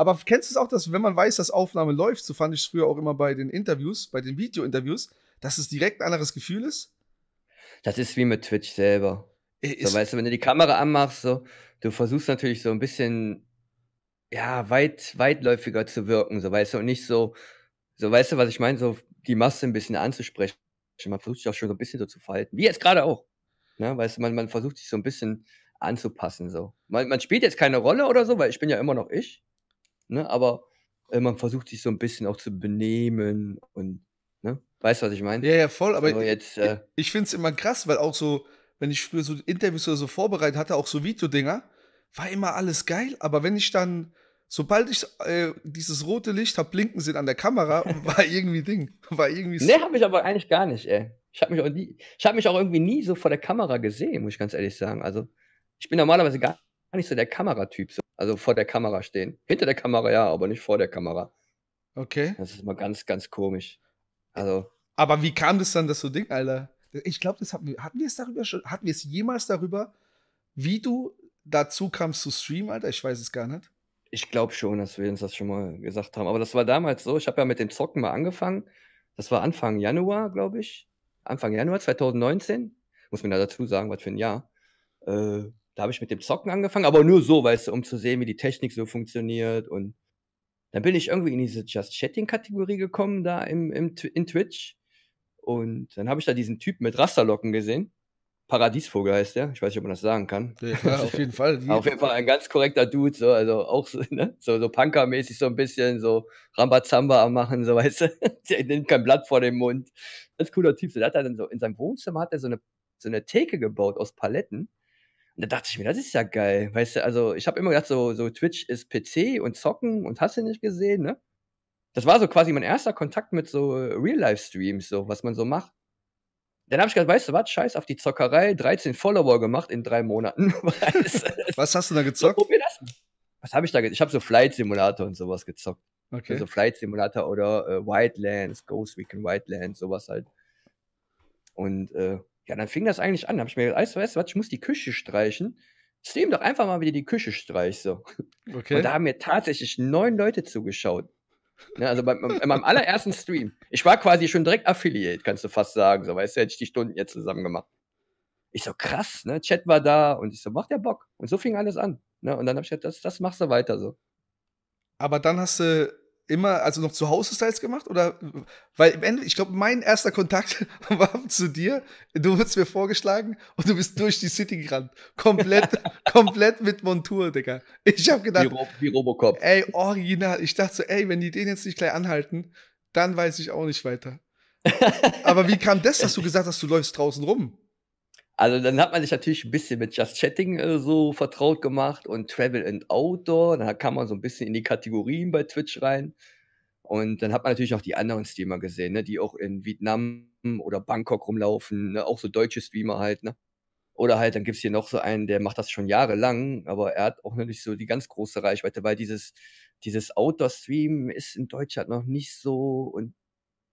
Aber kennst du es auch, dass wenn man weiß, dass Aufnahme läuft, so fand ich es früher auch immer bei den Interviews, bei den Video-Interviews, dass es direkt ein anderes Gefühl ist? Das ist wie mit Twitch selber. so, weißt du, wenn du die Kamera anmachst, so, du versuchst natürlich so ein bisschen, ja, weit, weitläufiger zu wirken, so, weißt du, und nicht so, so, weißt du, was ich meine, so die Masse ein bisschen anzusprechen. Man versucht sich auch schon so ein bisschen so zu verhalten, wie jetzt gerade auch. Ne? Weißt du, man, man versucht sich so ein bisschen anzupassen, so. Man, man spielt jetzt keine Rolle oder so, weil ich bin ja immer noch ich ne? aber äh, man versucht sich so ein bisschen auch zu benehmen und, ne? Weißt du, was ich meine? Ja, ja, voll, aber, aber jetzt, äh, ich, ich finde es immer krass, weil auch so, wenn ich früher so Interviews oder so vorbereitet hatte, auch so Videodinger, war immer alles geil, aber wenn ich dann, sobald ich äh, dieses rote Licht habe, blinken sehen an der Kamera, war irgendwie Ding, war irgendwie so. Nee, hab ich aber eigentlich gar nicht, ey. Ich habe mich auch mich auch irgendwie nie so vor der Kamera gesehen, muss ich ganz ehrlich sagen. Also, ich bin normalerweise gar nicht so der Kameratyp. So. Also vor der Kamera stehen. Hinter der Kamera ja, aber nicht vor der Kamera. Okay. Das ist mal ganz, ganz komisch. Also. Aber wie kam das dann, das so Ding, Alter? Ich glaube, das hatten wir, hatten wir es darüber schon, hatten wir es jemals darüber, wie du dazu kamst zu streamen, Alter? Ich weiß es gar nicht. Ich glaube schon, dass wir uns das schon mal gesagt haben. Aber das war damals so. Ich habe ja mit dem Zocken mal angefangen. Das war Anfang Januar, glaube ich. Anfang Januar 2019. Muss man da dazu sagen, was für ein Jahr. Äh, da habe ich mit dem Zocken angefangen, aber nur so, weißt du, um zu sehen, wie die Technik so funktioniert. Und dann bin ich irgendwie in diese Just Chatting-Kategorie gekommen, da im, im, in Twitch. Und dann habe ich da diesen Typ mit Rasterlocken gesehen. Paradiesvogel heißt der. Ich weiß nicht, ob man das sagen kann. Ja, auf jeden Fall. auf jeden Fall ein ganz korrekter Dude, so, also auch so, ne? so, so Punker-mäßig so ein bisschen so Rambazamba am Machen, so weißt du. der nimmt kein Blatt vor den Mund. Ganz cooler Typ. So, der hat dann so, in seinem Wohnzimmer hat er so eine, so eine Theke gebaut aus Paletten. Und da dachte ich mir, das ist ja geil. Weißt du, also ich habe immer gedacht, so, so Twitch ist PC und Zocken und hast du nicht gesehen, ne? Das war so quasi mein erster Kontakt mit so äh, Real-Life-Streams, so was man so macht. Dann habe ich gedacht, weißt du was, scheiß auf die Zockerei, 13 Follower gemacht in drei Monaten. was hast du da gezockt? So, probier das. Was habe ich da gezockt? Ich habe so Flight Simulator und sowas gezockt. Okay. Also Flight Simulator oder äh, Wildlands, Ghost Weekend Wildlands, sowas halt. Und äh, ja, dann fing das eigentlich an. Da habe ich mir gedacht, weißt, du was, ich muss die Küche streichen. Stream doch einfach mal wieder die Küche streich so. Okay. Und da haben mir tatsächlich neun Leute zugeschaut. Ja, ne, also bei, in meinem allerersten Stream. Ich war quasi schon direkt Affiliate, kannst du fast sagen. So, weißt du, hätte ich die Stunden jetzt zusammen gemacht. Ich so, krass, ne? Chat war da und ich so, macht der Bock. Und so fing alles an. Ne? Und dann habe ich gesagt, das, das machst du weiter so. Aber dann hast du immer, also noch zu Hause-Styles gemacht? Oder weil im Ende, ich glaube, mein erster Kontakt war zu dir. Du wurdest mir vorgeschlagen und du bist durch die City gerannt. Komplett, komplett mit Montur, Digga. Ich habe gedacht. Wie, Rob wie Robocop. Ey, original. Ich dachte so, ey, wenn die den jetzt nicht gleich anhalten, dann weiß ich auch nicht weiter. Aber wie kam das, dass du gesagt hast, du läufst draußen rum? Also dann hat man sich natürlich ein bisschen mit Just Chatting äh, so vertraut gemacht und Travel and Outdoor. Dann kam man so ein bisschen in die Kategorien bei Twitch rein. Und dann hat man natürlich auch die anderen Streamer gesehen, ne, die auch in Vietnam oder Bangkok rumlaufen, ne, auch so deutsche Streamer halt. Ne? Oder halt, dann gibt es hier noch so einen, der macht das schon jahrelang, aber er hat auch noch nicht so die ganz große Reichweite, weil dieses, dieses Outdoor-Stream ist in Deutschland noch nicht so und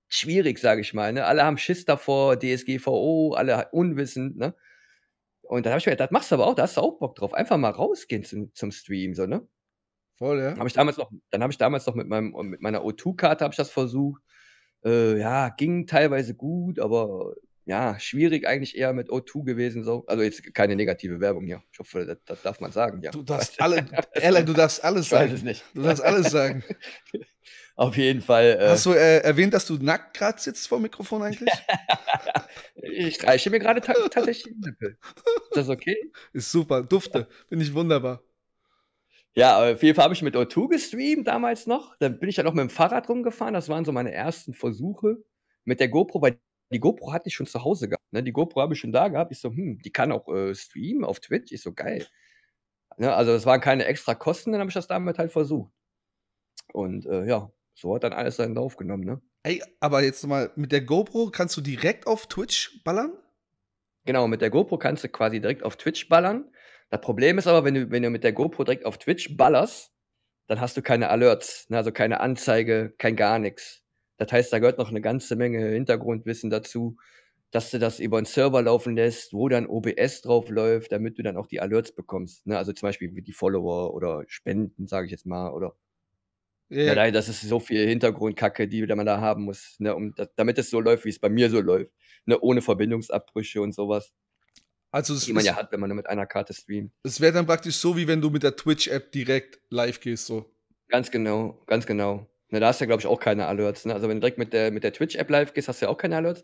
schwierig, sage ich mal. Ne? Alle haben Schiss davor, DSGVO, alle unwissend. Ne? Und dann habe ich mir gedacht, das machst du aber auch, da hast du auch Bock drauf. Einfach mal rausgehen zum, zum Stream, so, ne? Voll, ja. Hab ich damals noch, dann habe ich damals noch mit, meinem, mit meiner O2-Karte das versucht. Äh, ja, ging teilweise gut, aber ja, schwierig eigentlich eher mit O2 gewesen. So. Also jetzt keine negative Werbung hier. Ich hoffe, das, das darf man sagen, ja. Du darfst alle, Airline, du darfst alles sagen. Ich weiß es nicht. Du darfst alles sagen. Auf jeden Fall. Äh, Hast du äh, erwähnt, dass du nackt gerade sitzt vor dem Mikrofon eigentlich? ich reiche mir gerade tatsächlich den Nippel. Ist das okay? Ist super, dufte. Bin ich wunderbar. Ja, auf jeden Fall habe ich mit O2 gestreamt damals noch. Dann bin ich ja noch mit dem Fahrrad rumgefahren. Das waren so meine ersten Versuche mit der GoPro, weil die GoPro hatte ich schon zu Hause gehabt. Ne? Die GoPro habe ich schon da gehabt. Ich so, hm, die kann auch äh, streamen auf Twitch. Ich so, geil. Ne? Also, das waren keine extra Kosten. Dann habe ich das damit halt versucht. Und äh, ja, so hat dann alles seinen Lauf genommen, ne? Ey, aber jetzt mal, mit der GoPro kannst du direkt auf Twitch ballern? Genau, mit der GoPro kannst du quasi direkt auf Twitch ballern. Das Problem ist aber, wenn du, wenn du mit der GoPro direkt auf Twitch ballerst, dann hast du keine Alerts, ne? also keine Anzeige, kein gar nichts. Das heißt, da gehört noch eine ganze Menge Hintergrundwissen dazu, dass du das über einen Server laufen lässt, wo dann OBS drauf läuft, damit du dann auch die Alerts bekommst. Ne? Also zum Beispiel die Follower oder Spenden, sage ich jetzt mal, oder ja, ja. das ist so viel Hintergrundkacke, die man da haben muss, ne, um, damit es so läuft, wie es bei mir so läuft. Ne, ohne Verbindungsabbrüche und sowas. Also die man ja hat, wenn man mit einer Karte streamt. Es wäre dann praktisch so, wie wenn du mit der Twitch-App direkt live gehst, so. Ganz genau, ganz genau. Ne, da hast du ja, glaube ich, auch keine Alerts. Ne? Also wenn du direkt mit der, mit der Twitch-App live gehst, hast du ja auch keine Alerts.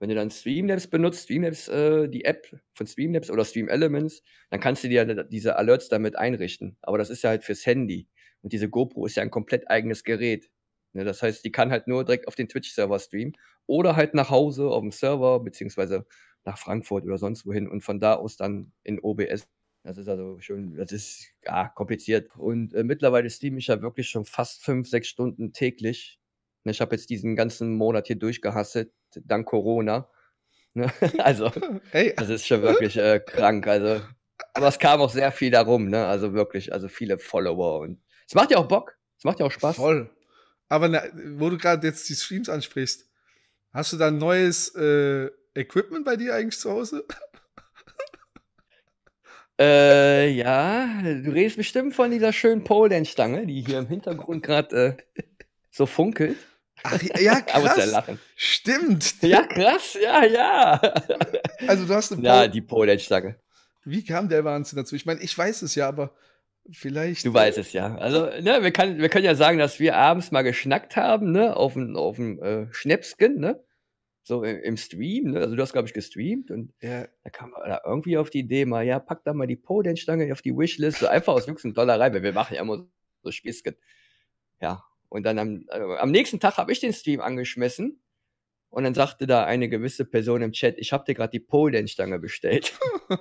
Wenn du dann Streamlabs benutzt, Streamlabs, äh, die App von Streamlabs oder Stream Elements, dann kannst du dir diese Alerts damit einrichten. Aber das ist ja halt fürs Handy. Und diese GoPro ist ja ein komplett eigenes Gerät. Ne? Das heißt, die kann halt nur direkt auf den Twitch-Server streamen oder halt nach Hause auf dem Server, beziehungsweise nach Frankfurt oder sonst wohin und von da aus dann in OBS. Das ist also schon, das ist ja, kompliziert. Und äh, mittlerweile streame ich ja wirklich schon fast fünf, sechs Stunden täglich. Ne, ich habe jetzt diesen ganzen Monat hier durchgehasselt, dank Corona. Ne? Also, hey. das ist schon wirklich äh, krank. Also, aber es kam auch sehr viel darum, ne? Also wirklich, also viele Follower und es macht ja auch Bock. Es macht ja auch Spaß. Voll. Aber na, wo du gerade jetzt die Streams ansprichst, hast du da ein neues äh, Equipment bei dir eigentlich zu Hause? Äh, ja, du redest bestimmt von dieser schönen Poland-Stange, die hier im Hintergrund gerade äh, so funkelt. Ach, ja, krass. ja Stimmt. Ja, krass, ja, ja. Also du hast eine Pol Ja, die Poland-Stange. Wie kam der Wahnsinn dazu? Ich meine, ich weiß es ja, aber Vielleicht. Du weißt äh, es ja. Also, ne, wir, kann, wir können ja sagen, dass wir abends mal geschnackt haben, ne, auf dem auf äh, Schnäpsken, ne? So im, im Stream, ne? Also du hast, glaube ich, gestreamt und ja. da kam da irgendwie auf die Idee, mal, ja, pack da mal die Podenstange auf die Wishlist, so einfach aus Jux Dollerei, weil wir machen ja immer so Spießchen. Ja. Und dann am, also, am nächsten Tag habe ich den Stream angeschmissen und dann sagte da eine gewisse Person im Chat, ich habe dir gerade die Polenstange bestellt.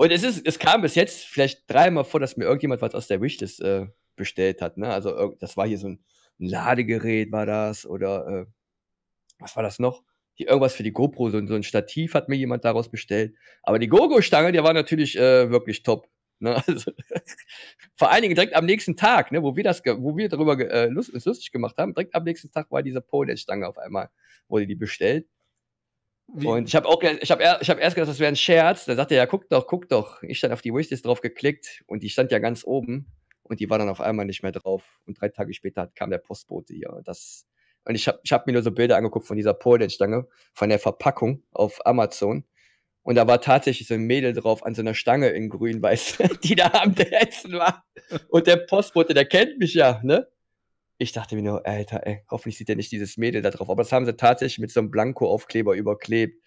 Und es ist, es kam bis jetzt vielleicht dreimal vor, dass mir irgendjemand was aus der Wishlist äh, bestellt hat. Ne? Also das war hier so ein, ein Ladegerät, war das, oder äh, was war das noch? Hier irgendwas für die GoPro, so, ein, so ein Stativ hat mir jemand daraus bestellt. Aber die Gogo-Stange, die war natürlich äh, wirklich top. Ne? Also, vor allen Dingen direkt am nächsten Tag, ne, wo wir das, wo wir darüber äh, lust, lustig gemacht haben, direkt am nächsten Tag war diese Polnet-Stange auf einmal, wurde die bestellt. Wie? Und ich habe auch, ich habe ich hab erst gedacht, das wäre ein Scherz. Da sagte er, ja, guck doch, guck doch. Ich stand auf die Wishlist drauf geklickt und die stand ja ganz oben und die war dann auf einmal nicht mehr drauf. Und drei Tage später kam der Postbote hier. Und, das, und ich habe ich hab mir nur so Bilder angeguckt von dieser Polenstange, von der Verpackung auf Amazon. Und da war tatsächlich so ein Mädel drauf an so einer Stange in grün-weiß, die da am Essen war. Und der Postbote, der kennt mich ja, ne? ich dachte mir nur, Alter, ey, hoffentlich sieht er nicht dieses Mädel da drauf. Aber das haben sie tatsächlich mit so einem Blanko-Aufkleber überklebt.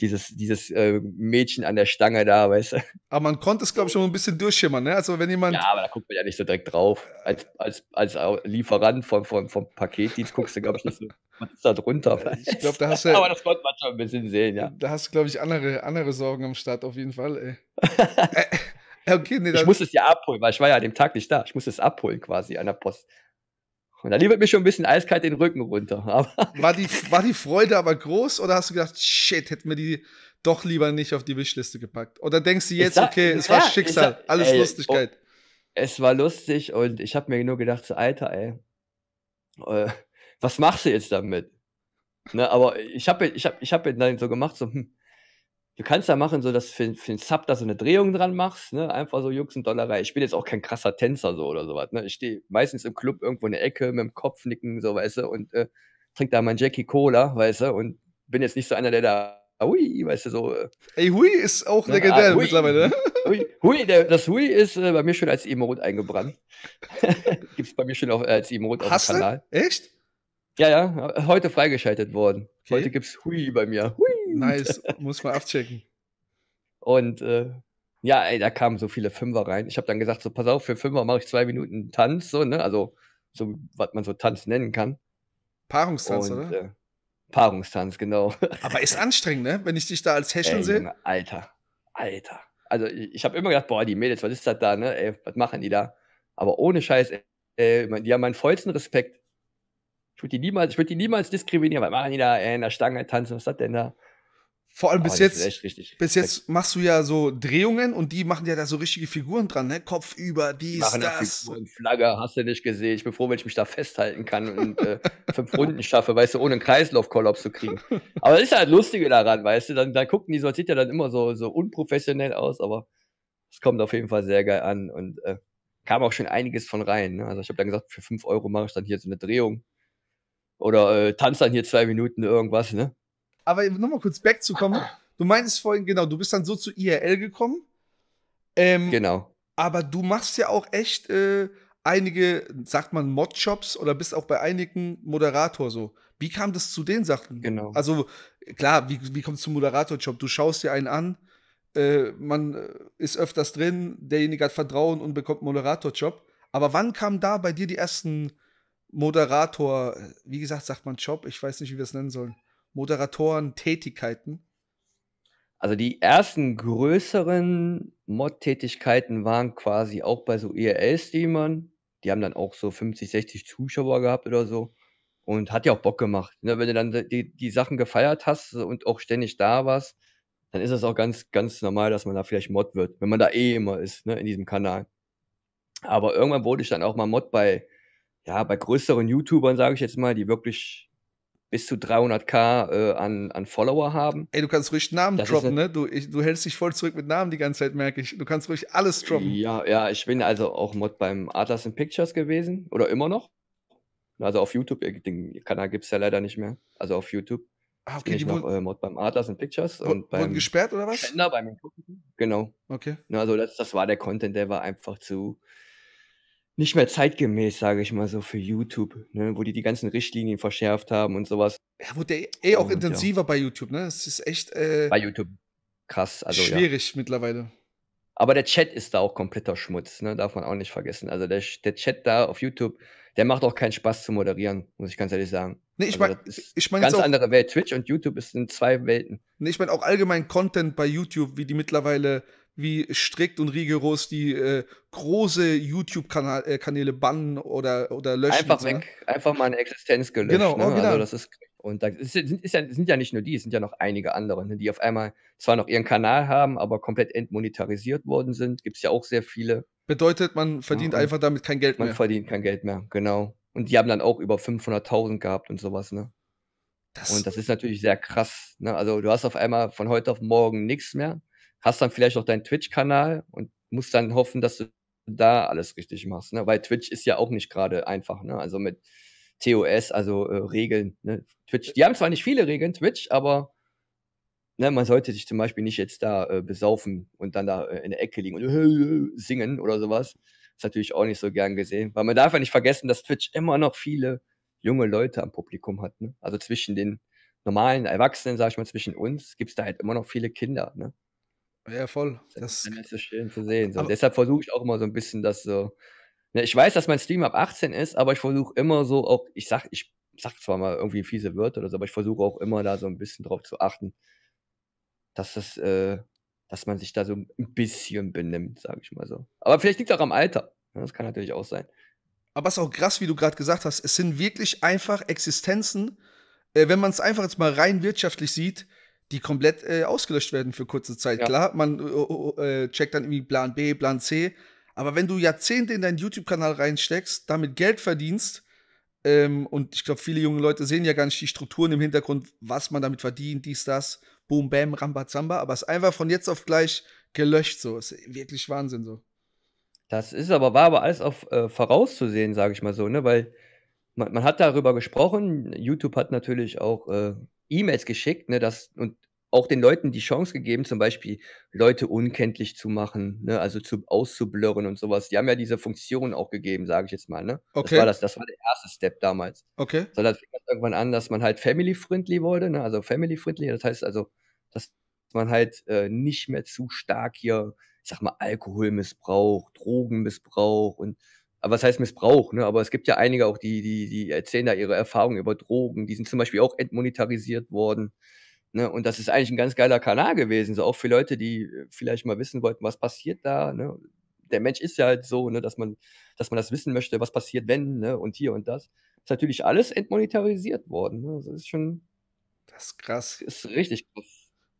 Dieses, dieses äh, Mädchen an der Stange da, weißt du. Aber man konnte es, glaube ich, schon ein bisschen durchschimmern, ne? Also wenn jemand. Ja, aber da guckt man ja nicht so direkt drauf. Als, als, als Lieferant vom, vom, vom Paketdienst guckst du, glaube ich, nicht so, was ist da drunter? Äh, ich glaube, da hast du. aber das konnte man schon ein bisschen sehen, ja. Da hast du, glaube ich, andere, andere Sorgen am Start, auf jeden Fall, ey. Äh, äh, okay, nee, ich musste es ja abholen, weil ich war ja an dem Tag nicht da. Ich musste es abholen quasi an der Post. Und dann wird mir schon ein bisschen eiskalt den Rücken runter. war, die, war die Freude aber groß oder hast du gedacht, shit, hätten wir die doch lieber nicht auf die Wischliste gepackt? Oder denkst du jetzt, sag, okay, es ja, war Schicksal, sag, alles ey, Lustigkeit? Oh, es war lustig und ich habe mir nur gedacht, so, Alter, ey, äh, was machst du jetzt damit? Ne, aber ich habe ich hab, ich hab dann so gemacht, so, hm, Du kannst ja machen, so dass für, für den Sub da so eine Drehung dran machst, ne? Einfach so Jux und Dollerei. Ich bin jetzt auch kein krasser Tänzer so oder sowas. Ne? Ich stehe meistens im Club irgendwo in der Ecke mit dem Kopf nicken, so weißt du, und äh, trinke da mein Jackie Cola, weißt du, und bin jetzt nicht so einer, der da Hui, weißt du, so. Äh, Ey, Hui ist auch ne, legendär ah, hui, mittlerweile. Ne? Hui, hui der, das Hui ist äh, bei mir schon als Emote eingebrannt. Gibt es bei mir schon auf, äh, als Emote auf dem Kanal. Echt? Ja, ja, heute freigeschaltet worden. Okay. Heute es Hui bei mir. Hui! Nice, muss man abchecken. Und äh, ja, ey, da kamen so viele Fünfer rein. Ich habe dann gesagt, so pass auf, für Fünfer mache ich zwei Minuten Tanz, so, ne? Also, so, was man so Tanz nennen kann. Paarungstanz, und, oder? Äh, Paarungstanz, genau. Aber ist anstrengend, ne? Wenn ich dich da als Häschen sehe. Alter, Alter. Also, ich, ich habe immer gedacht, boah, die Mädels, was ist das da, ne? Ey, was machen die da? Aber ohne Scheiß, ey, die haben meinen vollsten Respekt. Ich würde die niemals, die niemals diskriminieren, Was machen die da ey, in der Stange tanzen, was ist das denn da? Vor allem bis jetzt, bis jetzt machst du ja so Drehungen und die machen ja da so richtige Figuren dran, ne? Kopf über, dies, die machen das. Figuren, Flagge, hast du nicht gesehen. Ich bin froh, wenn ich mich da festhalten kann und äh, fünf Runden schaffe, weißt du, ohne einen Kreislaufkollaps zu kriegen. Aber das ist halt lustig daran, weißt du, dann, dann gucken die so, das sieht ja dann immer so, so unprofessionell aus, aber es kommt auf jeden Fall sehr geil an und äh, kam auch schon einiges von rein. Ne? Also ich habe dann gesagt, für fünf Euro mache ich dann hier so eine Drehung oder äh, tanze dann hier zwei Minuten irgendwas, ne? aber nochmal kurz back Du meintest vorhin, genau, du bist dann so zu IRL gekommen. Ähm, genau. Aber du machst ja auch echt äh, einige, sagt man, Mod-Shops oder bist auch bei einigen Moderator so. Wie kam das zu den Sachen? Genau. Also klar, wie, wie kommt es zum Moderator-Job? Du schaust dir einen an, äh, man äh, ist öfters drin, derjenige hat Vertrauen und bekommt Moderator-Job. Aber wann kamen da bei dir die ersten Moderator, wie gesagt, sagt man Job, ich weiß nicht, wie wir es nennen sollen. Moderatoren-Tätigkeiten? Also die ersten größeren Mod-Tätigkeiten waren quasi auch bei so ERL-Streamern. Die haben dann auch so 50, 60 Zuschauer gehabt oder so. Und hat ja auch Bock gemacht. Ne? Wenn du dann die, die Sachen gefeiert hast und auch ständig da warst, dann ist es auch ganz, ganz normal, dass man da vielleicht Mod wird, wenn man da eh immer ist, ne, in diesem Kanal. Aber irgendwann wurde ich dann auch mal Mod bei, ja, bei größeren YouTubern, sage ich jetzt mal, die wirklich bis zu 300k äh, an, an Follower haben. Ey, du kannst ruhig Namen das droppen, ne? Du, ich, du hältst dich voll zurück mit Namen die ganze Zeit, merke ich. Du kannst ruhig alles droppen. Ja, ja, ich bin also auch Mod beim Atlas in Pictures gewesen oder immer noch. Also auf YouTube, den Kanal gibt es ja leider nicht mehr. Also auf YouTube. Ah, okay, bin ich noch äh, Mod beim Atlas in Pictures. und beim wurden gesperrt oder was? Sender, beim Genau. Okay. Also das, das war der Content, der war einfach zu nicht mehr zeitgemäß, sage ich mal so, für YouTube, ne? wo die die ganzen Richtlinien verschärft haben und sowas. Ja, wurde eh auch und, intensiver ja. bei YouTube, ne? Es ist echt. Äh, bei YouTube krass. Also, schwierig ja. mittlerweile. Aber der Chat ist da auch kompletter Schmutz, ne? darf man auch nicht vergessen. Also der, der Chat da auf YouTube, der macht auch keinen Spaß zu moderieren, muss ich ganz ehrlich sagen. Nee, ich also meine, ich mein ganz auch, andere Welt. Twitch und YouTube sind zwei Welten. Nee, ich meine auch allgemein Content bei YouTube, wie die mittlerweile wie strikt und rigoros die äh, große YouTube-Kanäle äh, bannen oder, oder löschen. Einfach weg, oder? Ne? einfach mal eine Existenz gelöscht. Genau, ne? oh, genau. Also das ist, und da ist, sind, ist ja, sind ja nicht nur die, es sind ja noch einige andere, ne? die auf einmal zwar noch ihren Kanal haben, aber komplett entmonetarisiert worden sind. Gibt es ja auch sehr viele. Bedeutet, man verdient ja, einfach damit kein Geld man mehr. Man verdient kein Geld mehr, genau. Und die haben dann auch über 500.000 gehabt und sowas, ne? Das und das ist natürlich sehr krass. Ne? Also du hast auf einmal von heute auf morgen nichts mehr hast dann vielleicht auch deinen Twitch-Kanal und musst dann hoffen, dass du da alles richtig machst. Ne? Weil Twitch ist ja auch nicht gerade einfach. Ne? Also mit TOS, also äh, Regeln. Ne? Twitch, die haben zwar nicht viele Regeln, Twitch, aber ne, man sollte sich zum Beispiel nicht jetzt da äh, besaufen und dann da äh, in der Ecke liegen und äh, äh, singen oder sowas. Ist natürlich auch nicht so gern gesehen. Weil man darf ja nicht vergessen, dass Twitch immer noch viele junge Leute am Publikum hat. Ne? Also zwischen den normalen Erwachsenen, sag ich mal, zwischen uns, gibt es da halt immer noch viele Kinder. Ne? Ja, voll. Das, das ist schön zu sehen. So. Deshalb versuche ich auch immer so ein bisschen das so. Ne, ich weiß, dass mein Stream ab 18 ist, aber ich versuche immer so auch, ich sag, ich sag zwar mal irgendwie fiese Wörter oder so, aber ich versuche auch immer da so ein bisschen drauf zu achten, dass das, äh, dass man sich da so ein bisschen benimmt, sage ich mal so. Aber vielleicht liegt auch am Alter. Ne? Das kann natürlich auch sein. Aber es ist auch krass, wie du gerade gesagt hast, es sind wirklich einfach Existenzen, äh, wenn man es einfach jetzt mal rein wirtschaftlich sieht, die komplett äh, ausgelöscht werden für kurze Zeit. Ja. Klar, man äh, oh, oh, oh, äh, checkt dann irgendwie Plan B, Plan C. Aber wenn du Jahrzehnte in deinen YouTube-Kanal reinsteckst, damit Geld verdienst, ähm, und ich glaube, viele junge Leute sehen ja gar nicht die Strukturen im Hintergrund, was man damit verdient, dies, das, boom, bam, rambazamba, aber es ist einfach von jetzt auf gleich gelöscht, so. Ist wirklich Wahnsinn, so. Das ist aber, war aber alles auf äh, vorauszusehen, sage ich mal so, ne, weil man, man, hat darüber gesprochen, YouTube hat natürlich auch äh, E-Mails geschickt, ne, dass, und auch den Leuten die Chance gegeben, zum Beispiel Leute unkenntlich zu machen, ne, also zu, auszublurren und sowas. Die haben ja diese Funktion auch gegeben, sage ich jetzt mal. Ne? Okay. Das war das, das war der erste Step damals. Okay. So, dann fing irgendwann an, dass man halt family-friendly wurde, ne? also family-friendly, das heißt also, dass man halt äh, nicht mehr zu stark hier, ich sag mal, Alkoholmissbrauch, Drogenmissbrauch und aber was heißt Missbrauch, ne? Aber es gibt ja einige auch, die, die, die erzählen da ihre Erfahrungen über Drogen, die sind zum Beispiel auch entmonetarisiert worden. Ne? Und das ist eigentlich ein ganz geiler Kanal gewesen, so auch für Leute, die äh, vielleicht mal wissen wollten, was passiert da, ne? Der Mensch ist ja halt so, ne, dass man, dass man das wissen möchte, was passiert, wenn, ne, und hier und das. Ist natürlich alles entmonetarisiert worden. Ne? Also, das ist schon. Das ist krass. Ist richtig krass.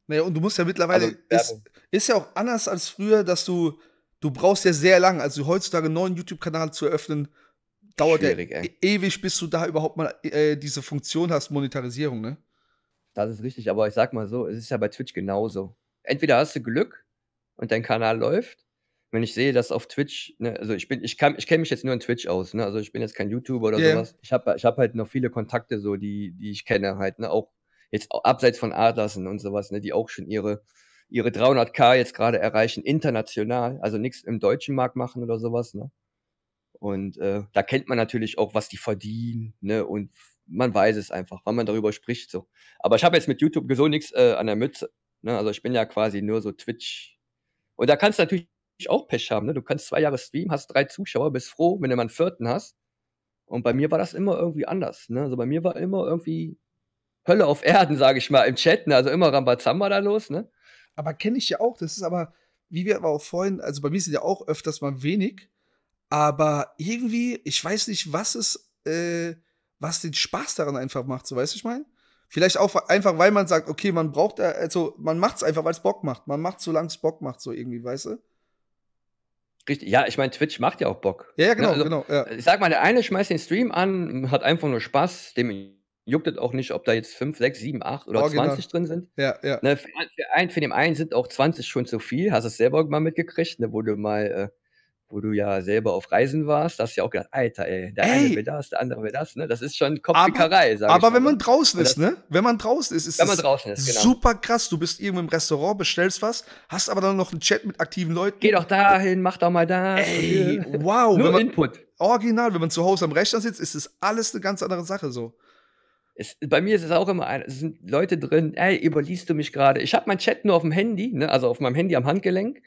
Naja, und du musst ja mittlerweile. Also, ist, ist ja auch anders als früher, dass du du brauchst ja sehr lange. Also heutzutage einen neuen YouTube-Kanal zu eröffnen, dauert ja e ewig, bis du da überhaupt mal äh, diese Funktion hast, Monetarisierung, ne? Das ist richtig, aber ich sag mal so, es ist ja bei Twitch genauso. Entweder hast du Glück und dein Kanal läuft. Wenn ich sehe, dass auf Twitch, ne, also ich bin, ich kann, ich kenne mich jetzt nur in Twitch aus, ne? Also ich bin jetzt kein YouTuber oder yeah. sowas. Ich habe ich hab halt noch viele Kontakte, so, die, die ich kenne halt, ne? Auch jetzt auch abseits von Adlassen und sowas, ne? Die auch schon ihre ihre 300k jetzt gerade erreichen, international, also nichts im deutschen Markt machen oder sowas. Ne? Und äh, da kennt man natürlich auch, was die verdienen ne? und man weiß es einfach, weil man darüber spricht. so. Aber ich habe jetzt mit YouTube so nichts äh, an der Mütze. Ne? Also ich bin ja quasi nur so Twitch. Und da kannst du natürlich auch Pech haben. Ne? Du kannst zwei Jahre streamen, hast drei Zuschauer, bist froh, wenn du mal einen vierten hast. Und bei mir war das immer irgendwie anders. Ne? Also bei mir war immer irgendwie Hölle auf Erden, sage ich mal, im Chat. Ne? Also immer Rambazamba da los. Ne? Aber kenne ich ja auch. Das ist aber, wie wir aber auch vorhin, also bei mir sind ja auch öfters mal wenig. Aber irgendwie, ich weiß nicht, was es, äh, was den Spaß daran einfach macht, so weißt du, ich meine? Vielleicht auch einfach, weil man sagt, okay, man braucht, also man macht es einfach, weil es Bock macht. Man macht so lange es Bock macht, so irgendwie, weißt du? Richtig, ja, ich meine, Twitch macht ja auch Bock. Ja, ja ne, genau, also, genau. Ja. Ich äh, sag mal, der eine schmeißt den Stream an, hat einfach nur Spaß, dem juckt es auch nicht, ob da jetzt 5, 6, 7, 8 oder Original. 20 drin sind. Ja, ja. Ne, für, für, ein, für den einen sind auch 20 schon zu viel, hast du es selber mal mitgekriegt, ne, wo du mal, äh, wo du ja selber auf Reisen warst, hast du ja auch gedacht, Alter, ey, der ey. eine will das, der andere will das, ne? Das ist schon Kopfwickerei, sag Aber ich wenn mal. man ne? draußen ist, ne? Wenn man draußen ist, ist wenn man draußen ist, genau. super krass. Du bist irgendwo im Restaurant, bestellst was, hast aber dann noch einen Chat mit aktiven Leuten. Geh doch dahin, mach doch mal das. wow. Nur man, Input. Original, wenn man zu Hause am Rechner sitzt, ist das alles eine ganz andere Sache so. Es, bei mir ist es auch immer, ein, es sind Leute drin, ey, überliest du mich gerade. Ich habe meinen Chat nur auf dem Handy, ne, also auf meinem Handy am Handgelenk.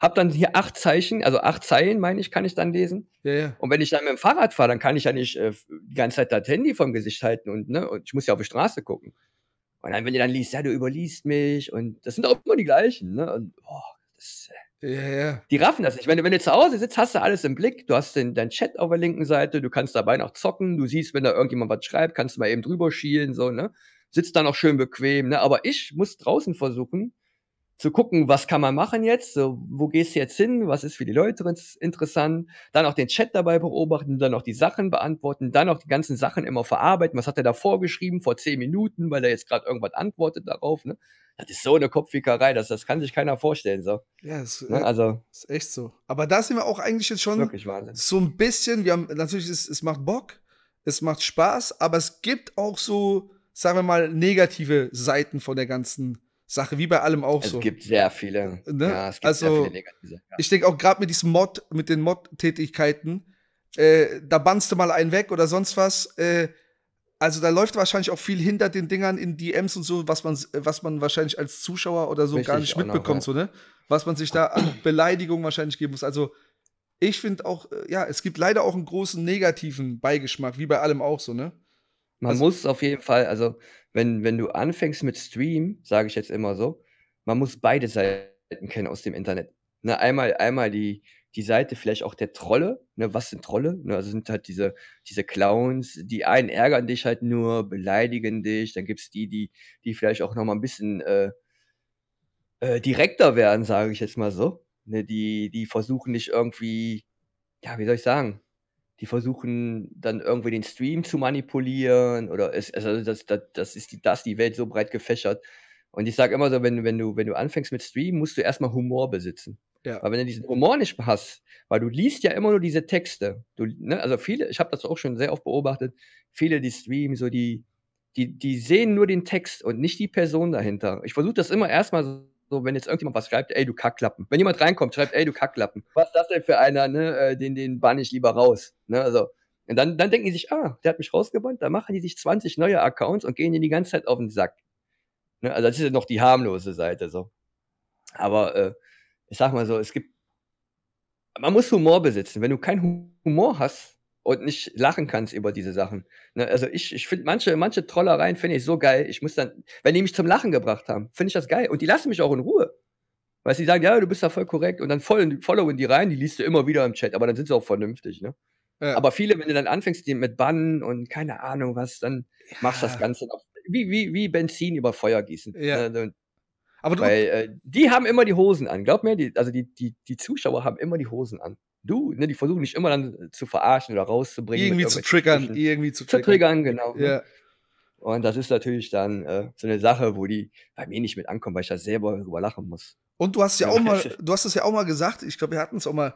habe dann hier acht Zeichen, also acht Zeilen, meine ich, kann ich dann lesen. Ja, ja. Und wenn ich dann mit dem Fahrrad fahre, dann kann ich ja nicht äh, die ganze Zeit das Handy vom Gesicht halten und, ne, und ich muss ja auf die Straße gucken. Und dann, wenn ihr dann liest, ja, du überliest mich und das sind auch immer die gleichen, ne? Und boah, das, äh, ja, ja. Die raffen das nicht. Wenn, wenn du zu Hause sitzt, hast du alles im Blick. Du hast den, deinen Chat auf der linken Seite, du kannst dabei noch zocken, du siehst, wenn da irgendjemand was schreibt, kannst du mal eben drüber schielen, so, ne? Sitzt da noch schön bequem, ne? Aber ich muss draußen versuchen, zu gucken, was kann man machen jetzt, so, wo gehst du jetzt hin, was ist für die Leute interessant, dann auch den Chat dabei beobachten, dann auch die Sachen beantworten, dann auch die ganzen Sachen immer verarbeiten, was hat er da vorgeschrieben vor zehn Minuten, weil er jetzt gerade irgendwas antwortet darauf, ne? Das ist so eine Kopfwickerei, das, das kann sich keiner vorstellen, so. Ja, ist, ne? also, ist echt so. Aber da sind wir auch eigentlich jetzt schon so ein bisschen, wir haben, natürlich, es, es macht Bock, es macht Spaß, aber es gibt auch so, sagen wir mal, negative Seiten von der ganzen Sache, wie bei allem auch es so. Es gibt sehr viele. Ne? Ja, es gibt also, sehr viele negative. Ja. Ich denke auch gerade mit diesem Mod, mit den Mod-Tätigkeiten, äh, da bannst du mal einen weg oder sonst was. Äh, also da läuft wahrscheinlich auch viel hinter den Dingern in DMs und so, was man, äh, was man wahrscheinlich als Zuschauer oder so Richtig, gar nicht mitbekommt, noch, ja. so, ne? Was man sich da an Beleidigung wahrscheinlich geben muss. Also ich finde auch, äh, ja, es gibt leider auch einen großen negativen Beigeschmack, wie bei allem auch so, ne? Man also, muss auf jeden Fall, also wenn, wenn du anfängst mit Stream, sage ich jetzt immer so, man muss beide Seiten kennen aus dem Internet. Ne, einmal, einmal die, die Seite vielleicht auch der Trolle. Ne, was sind Trolle? Ne, also sind halt diese, diese Clowns, die einen ärgern dich halt nur, beleidigen dich. Dann gibt es die, die, die vielleicht auch nochmal ein bisschen äh, äh, direkter werden, sage ich jetzt mal so. Ne, die, die versuchen dich irgendwie, ja, wie soll ich sagen, die versuchen dann irgendwie den Stream zu manipulieren oder es, also das, das, das ist die, das die Welt so breit gefächert. Und ich sage immer so, wenn, wenn, du, wenn du anfängst mit Stream, musst du erstmal Humor besitzen. Ja. Weil wenn du diesen Humor nicht hast, weil du liest ja immer nur diese Texte. Du, ne, also viele, ich habe das auch schon sehr oft beobachtet, viele, die streamen, so die, die, die sehen nur den Text und nicht die Person dahinter. Ich versuche das immer erstmal so so, wenn jetzt irgendjemand was schreibt, ey, du Kackklappen. Wenn jemand reinkommt, schreibt, ey, du Kackklappen. Was ist das denn für einer, ne? Äh, den, den bann ich lieber raus. Ne? Also, und dann, dann denken die sich, ah, der hat mich rausgebannt, dann machen die sich 20 neue Accounts und gehen ihnen die ganze Zeit auf den Sack. Ne? Also, das ist ja noch die harmlose Seite, so. Aber, äh, ich sag mal so, es gibt, man muss Humor besitzen. Wenn du keinen Humor hast, und nicht lachen kannst über diese Sachen. Ne? Also ich, ich finde manche, manche Trollereien finde ich so geil. Ich muss dann, wenn die mich zum Lachen gebracht haben, finde ich das geil. Und die lassen mich auch in Ruhe. Weil sie sagen, ja, du bist da voll korrekt und dann folgen, followen die rein, die liest du immer wieder im Chat, aber dann sind sie auch vernünftig, ne? Ja. Aber viele, wenn du dann anfängst, die mit Bannen und keine Ahnung was, dann ja. machst das Ganze noch, wie, wie, wie Benzin über Feuer gießen. Ja. Ne? Aber Weil, äh, die haben immer die Hosen an. Glaub mir, die, also die, die, die Zuschauer haben immer die Hosen an du, ne, die versuchen dich immer dann äh, zu verarschen oder rauszubringen. Irgendwie zu triggern, irgendwie zu, zu triggern. genau. Ne? Ja. Und das ist natürlich dann äh, so eine Sache, wo die bei mir nicht mit ankommen, weil ich da selber drüber lachen muss. Und du hast ja auch mal, du hast es ja auch mal gesagt, ich glaube, wir hatten es auch mal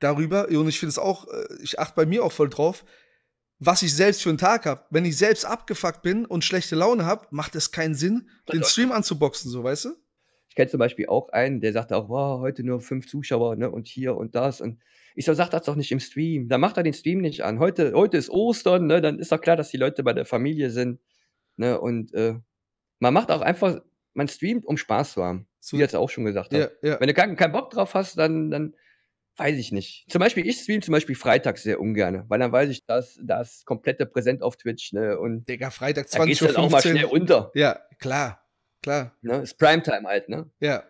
darüber, und ich finde es auch, äh, ich achte bei mir auch voll drauf, was ich selbst für einen Tag habe. Wenn ich selbst abgefuckt bin und schlechte Laune habe, macht es keinen Sinn, den Stream anzuboxen, so weißt du? Ich kenne zum Beispiel auch einen, der sagte auch, wow, heute nur fünf Zuschauer ne, und hier und das. Und ich so, sag das doch nicht im Stream. Dann macht er den Stream nicht an. Heute, heute ist Ostern, ne, dann ist doch klar, dass die Leute bei der Familie sind. Ne, und äh, man macht auch einfach, man streamt, um Spaß zu haben. So, wie jetzt auch schon gesagt yeah, yeah. Wenn du keinen kein Bock drauf hast, dann, dann weiß ich nicht. Zum Beispiel, ich stream zum Beispiel Freitag sehr ungern, weil dann weiß ich, dass das komplette Präsent auf Twitch, ne? Und Digga, Freitag 20 Uhr. Da geht's dann auch mal schnell unter. Ja, klar. Klar. Ne? Ist Primetime halt, ne? Ja.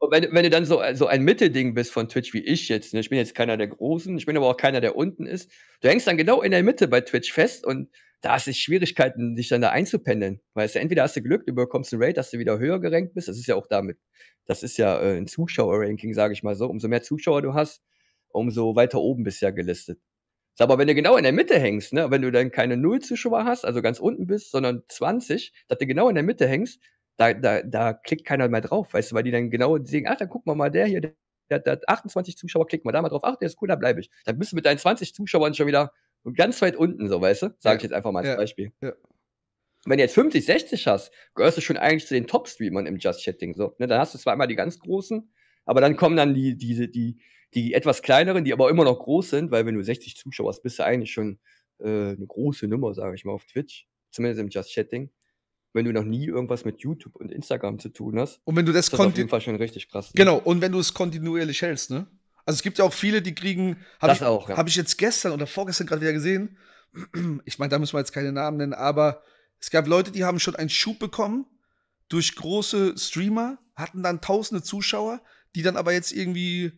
Und wenn, wenn du dann so, äh, so ein Mittelding bist von Twitch wie ich jetzt, ne? ich bin jetzt keiner der Großen, ich bin aber auch keiner, der unten ist, du hängst dann genau in der Mitte bei Twitch fest und da hast du Schwierigkeiten, dich dann da einzupendeln. Weißt du, entweder hast du Glück, du bekommst einen Rate, dass du wieder höher gerankt bist, das ist ja auch damit, das ist ja äh, ein Zuschauer-Ranking, sage ich mal so. Umso mehr Zuschauer du hast, umso weiter oben bist du ja gelistet. Aber wenn du genau in der Mitte hängst, ne, wenn du dann keine Null Zuschauer hast, also ganz unten bist, sondern 20, dass du genau in der Mitte hängst, da, da, da klickt keiner mehr drauf, weißt du, weil die dann genau sehen, ach, dann gucken wir mal der hier, der, der, der 28 Zuschauer, klick mal da mal drauf, ach, der ist cool, da bleibe ich. Dann bist du mit deinen 20 Zuschauern schon wieder ganz weit unten, so, weißt du, sag ja. ich jetzt einfach mal als ja. Beispiel. Ja. Wenn du jetzt 50, 60 hast, gehörst du schon eigentlich zu den Top-Streamern im Just-Chatting, so, ne, dann hast du zwar immer die ganz Großen, aber dann kommen dann die, die, die, die etwas kleineren, die aber immer noch groß sind, weil wenn du 60 Zuschauer hast, bist du eigentlich schon äh, eine große Nummer, sage ich mal, auf Twitch, zumindest im Just Chatting wenn du noch nie irgendwas mit YouTube und Instagram zu tun hast. Und wenn du das, ist das auf jeden Fall schon richtig krass. Ne? Genau, und wenn du es kontinuierlich hältst, ne? Also es gibt ja auch viele, die kriegen, habe ich, auch, ja. hab ich jetzt gestern oder vorgestern gerade wieder gesehen, ich meine, da müssen wir jetzt keine Namen nennen, aber es gab Leute, die haben schon einen Schub bekommen durch große Streamer, hatten dann tausende Zuschauer, die dann aber jetzt irgendwie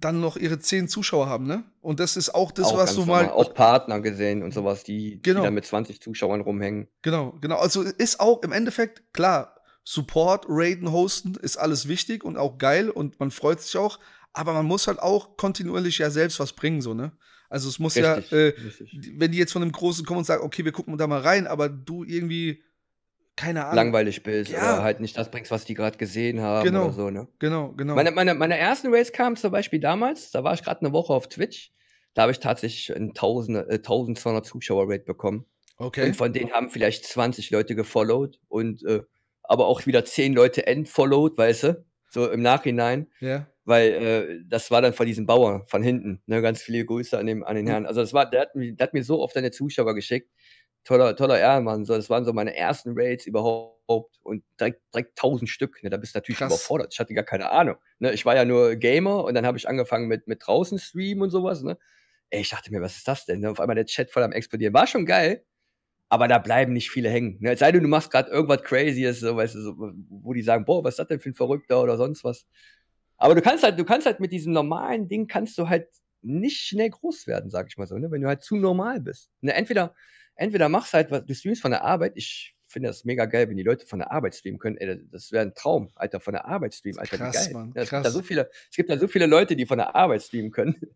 dann noch ihre zehn Zuschauer haben, ne? Und das ist auch das, auch was du normal, mal. Auch Partner gesehen und sowas, die, genau. die dann mit 20 Zuschauern rumhängen. Genau, genau. Also ist auch im Endeffekt, klar, Support, Raiden, Hosten ist alles wichtig und auch geil und man freut sich auch, aber man muss halt auch kontinuierlich ja selbst was bringen, so, ne? Also es muss richtig, ja, äh, wenn die jetzt von einem Großen kommen und sagen, okay, wir gucken da mal rein, aber du irgendwie keine Ahnung. langweilig bist ja. oder halt nicht das bringst, was die gerade gesehen haben genau. oder so. Ne? Genau, genau. Meine, meine, meine ersten Race kam zum Beispiel damals, da war ich gerade eine Woche auf Twitch, da habe ich tatsächlich ein äh, 1200 Zuschauer-Rate bekommen. Okay. Und von denen haben vielleicht 20 Leute gefollowt und äh, aber auch wieder 10 Leute entfollowed, weißt du, so im Nachhinein. Ja. Weil äh, das war dann von diesem Bauer von hinten. Ne? Ganz viele Grüße an, dem, an den hm. Herrn. Also das war, der hat, der hat mir so oft seine Zuschauer geschickt toller, toller Ehrenmann. So, das waren so meine ersten Raids überhaupt und direkt, direkt 1000 Stück. Ne? Da bist du natürlich Krass. überfordert. Ich hatte gar keine Ahnung. Ne? Ich war ja nur Gamer und dann habe ich angefangen mit, mit draußen streamen und sowas. Ne? Ey, ich dachte mir, was ist das denn? Ne, auf einmal der Chat voll am explodieren. War schon geil, aber da bleiben nicht viele hängen. Ne? Es sei denn, du machst gerade irgendwas Crazyes, so, weißt du, so, wo die sagen, boah, was ist das denn für ein Verrückter oder sonst was. Aber du kannst halt, du kannst halt mit diesem normalen Ding kannst du halt nicht schnell groß werden, sag ich mal so, ne? wenn du halt zu normal bist. Ne? Entweder entweder machst halt was, du streamst von der Arbeit, ich finde das mega geil, wenn die Leute von der Arbeit streamen können. Ey, das wäre ein Traum, Alter, von der Arbeit streamen, Alter, krass, geil. Mann, krass. Es, gibt so viele, es gibt da so viele Leute, die von der Arbeit streamen können.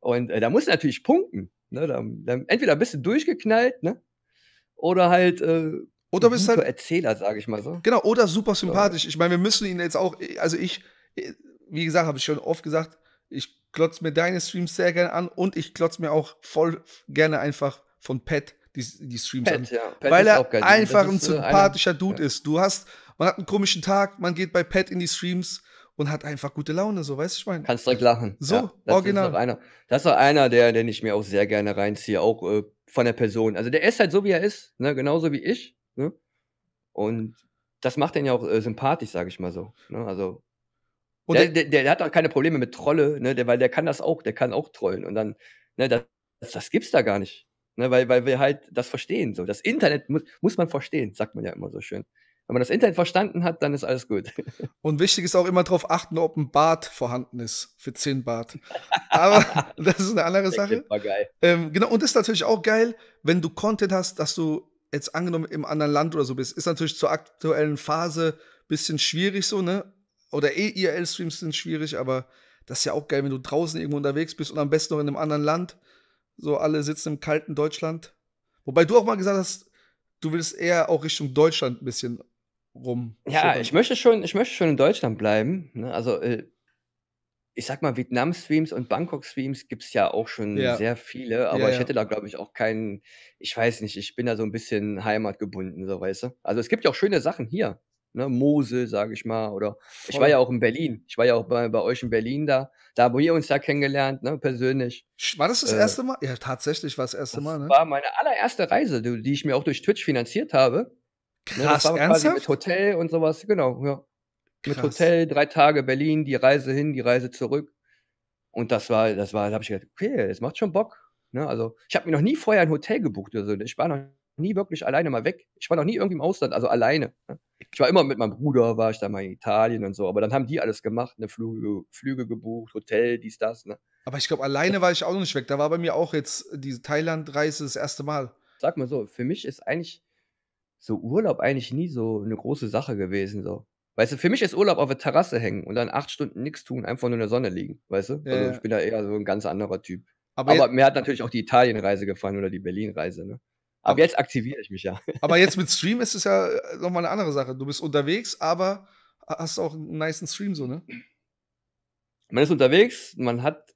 Und äh, da musst du natürlich punkten. Ne? Da, da, entweder bist du durchgeknallt, ne? Oder halt äh, oder bist halt Erzähler, sage ich mal so. Genau, oder super sympathisch. Ich meine, wir müssen ihn jetzt auch, also ich, wie gesagt, habe ich schon oft gesagt, ich klotze mir deine Streams sehr gerne an und ich klotze mir auch voll gerne einfach von Pat die, die Streams Pat, an. Ja. Pat weil er einfach ein sympathischer Dude ja. ist. Du hast, man hat einen komischen Tag, man geht bei Pat in die Streams und hat einfach gute Laune, so weißt du, ich meine. Kannst direkt lachen. So, ja, das original. Ist einer, das ist auch einer, der, den ich mir auch sehr gerne reinziehe, auch äh, von der Person. Also der ist halt so, wie er ist, ne? genauso wie ich. Ne? Und das macht den ja auch äh, sympathisch, sage ich mal so. Ne? Also der, der, der, hat auch keine Probleme mit Trolle, ne? der, weil der kann das auch, der kann auch trollen. Und dann, ne, das, das gibt's da gar nicht. Ne, weil, weil wir halt das verstehen. So. Das Internet mu muss man verstehen, sagt man ja immer so schön. Wenn man das Internet verstanden hat, dann ist alles gut. Und wichtig ist auch immer darauf achten, ob ein Bart vorhanden ist für 10 Bart. Aber das ist eine andere Sache. War geil. Ähm, genau, und ist natürlich auch geil, wenn du Content hast, dass du jetzt angenommen im anderen Land oder so bist. Ist natürlich zur aktuellen Phase ein bisschen schwierig so, ne? Oder eh IRL-Streams sind schwierig, aber das ist ja auch geil, wenn du draußen irgendwo unterwegs bist und am besten noch in einem anderen Land so alle sitzen im kalten Deutschland. Wobei du auch mal gesagt hast, du willst eher auch Richtung Deutschland ein bisschen rum. Ja, ich möchte schon, ich möchte schon in Deutschland bleiben. Ne? Also äh, ich sag mal, Vietnam-Streams und Bangkok-Streams gibt es ja auch schon ja. sehr viele, aber ja, ja. ich hätte da, glaube ich, auch keinen, ich weiß nicht, ich bin da so ein bisschen heimatgebunden, so weißt du. Also es gibt ja auch schöne Sachen hier ne, Mosel, sage ich mal. Oder Voll. ich war ja auch in Berlin. Ich war ja auch bei, bei euch in Berlin da. Da haben wir uns ja kennengelernt, ne, persönlich. War das das äh, erste Mal? Ja, tatsächlich war das erste das Mal. Ne? war meine allererste Reise, die ich mir auch durch Twitch finanziert habe. Krass, ne, das ernsthaft? mit Hotel und sowas, genau, ja. Krass. Mit Hotel, drei Tage Berlin, die Reise hin, die Reise zurück. Und das war, das war, da habe ich gedacht, okay, das macht schon Bock. Ne? Also, ich habe mir noch nie vorher ein Hotel gebucht oder so. Ne? Ich war noch nie wirklich alleine mal weg. Ich war noch nie irgendwie im Ausland, also alleine. Ne? Ich war immer mit meinem Bruder, war ich da mal in Italien und so, aber dann haben die alles gemacht, ne, Flüge, Flüge gebucht, Hotel, dies, das. Ne. Aber ich glaube, alleine war ich auch noch nicht weg. Da war bei mir auch jetzt diese Thailand-Reise das erste Mal. Sag mal so, für mich ist eigentlich so Urlaub eigentlich nie so eine große Sache gewesen. So. Weißt du, für mich ist Urlaub auf der Terrasse hängen und dann acht Stunden nichts tun, einfach nur in der Sonne liegen. Weißt du? Also ja, ich bin da eher so ein ganz anderer Typ. Aber, aber mir hat natürlich auch die Italien-Reise gefallen oder die Berlin-Reise. Ne? Ab aber, jetzt aktiviere ich mich ja. Aber jetzt mit Stream ist es ja äh, nochmal eine andere Sache. Du bist unterwegs, aber hast auch einen niceen Stream so, ne? Man ist unterwegs, man hat,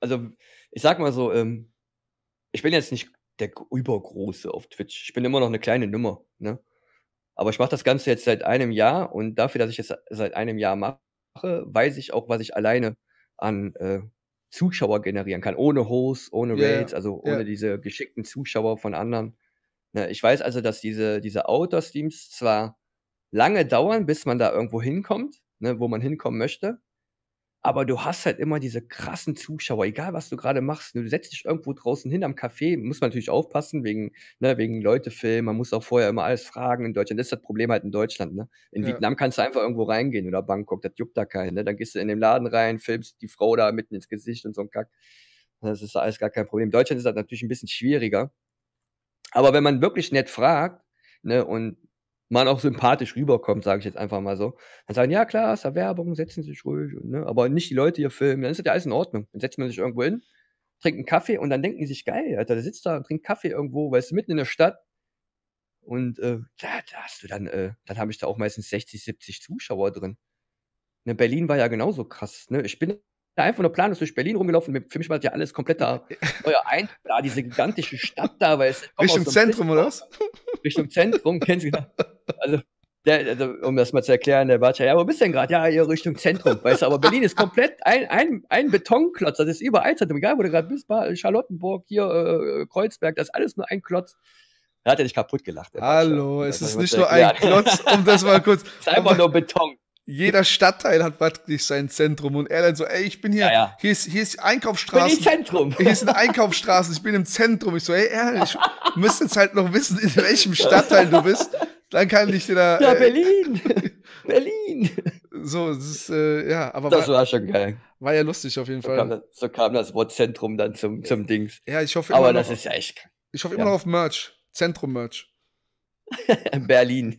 also ich sag mal so, ähm, ich bin jetzt nicht der übergroße auf Twitch. Ich bin immer noch eine kleine Nummer, ne? Aber ich mache das Ganze jetzt seit einem Jahr und dafür, dass ich es seit einem Jahr mache, weiß ich auch, was ich alleine an äh, Zuschauer generieren kann, ohne Hosts, ohne Raids, yeah, also ohne yeah. diese geschickten Zuschauer von anderen. Ne, ich weiß also, dass diese, diese Outdoor-Streams zwar lange dauern, bis man da irgendwo hinkommt, ne, wo man hinkommen möchte, aber du hast halt immer diese krassen Zuschauer, egal was du gerade machst. Ne, du setzt dich irgendwo draußen hin am Café, muss man natürlich aufpassen, wegen, ne, wegen Leutefilm, man muss auch vorher immer alles fragen. In Deutschland das ist das Problem halt in Deutschland. Ne? In ja. Vietnam kannst du einfach irgendwo reingehen oder Bangkok, das juckt da keinen. Ne? Dann gehst du in den Laden rein, filmst die Frau da mitten ins Gesicht und so ein Kack. Das ist alles gar kein Problem. In Deutschland ist das halt natürlich ein bisschen schwieriger. Aber wenn man wirklich nett fragt ne, und man auch sympathisch rüberkommt, sage ich jetzt einfach mal so, dann sagen, ja klar, ist ja Werbung, setzen Sie sich ruhig, und, ne, aber nicht die Leute hier filmen, dann ist das ja alles in Ordnung. Dann setzt man sich irgendwo hin, trinkt einen Kaffee und dann denken die sich, geil, Alter, der sitzt da und trinkt Kaffee irgendwo, weißt du, mitten in der Stadt. Und äh, da, da, hast du dann, äh, dann habe ich da auch meistens 60, 70 Zuschauer drin. Ne, Berlin war ja genauso krass. Ne? Ich bin da einfach nur planlos durch Berlin rumgelaufen. Für mich war das ja alles kompletter neuer Ein da, diese gigantische Stadt da, weil es Richtung Zentrum, oder was? Richtung Zentrum, kennst du genau. Also, der, also, um das mal zu erklären, der war ja, wo bist du denn gerade? Ja, hier Richtung Zentrum, weißt du, aber Berlin ist komplett ein, ein, ein Betonklotz, das ist überall Zentrum, egal wo du gerade bist, Charlottenburg, hier äh, äh, Kreuzberg, das ist alles nur ein Klotz. Da hat er dich kaputt gelacht. Hallo, es ist nicht nur ein Klotz, um das mal kurz. es ist einfach nur Beton jeder Stadtteil hat praktisch sein Zentrum und er dann so, ey, ich bin hier, ja, ja. hier ist, hier ist Einkaufsstraße. Ich bin im Zentrum. Hier ist eine Einkaufsstraße, ich bin im Zentrum. Ich so, ey, Erlen, ich müsste jetzt halt noch wissen, in welchem Stadtteil du bist. Dann kann ich dir da. Ja, äh, Berlin! Berlin! So, das ist, äh, ja, aber. Das war, war, schon geil. War ja lustig auf jeden so Fall. Kam das, so kam das Wort Zentrum dann zum, zum Dings. Ja, ich hoffe immer. Aber noch, das ist ja echt. Ich hoffe immer noch auf Merch. Zentrum-Merch. Berlin.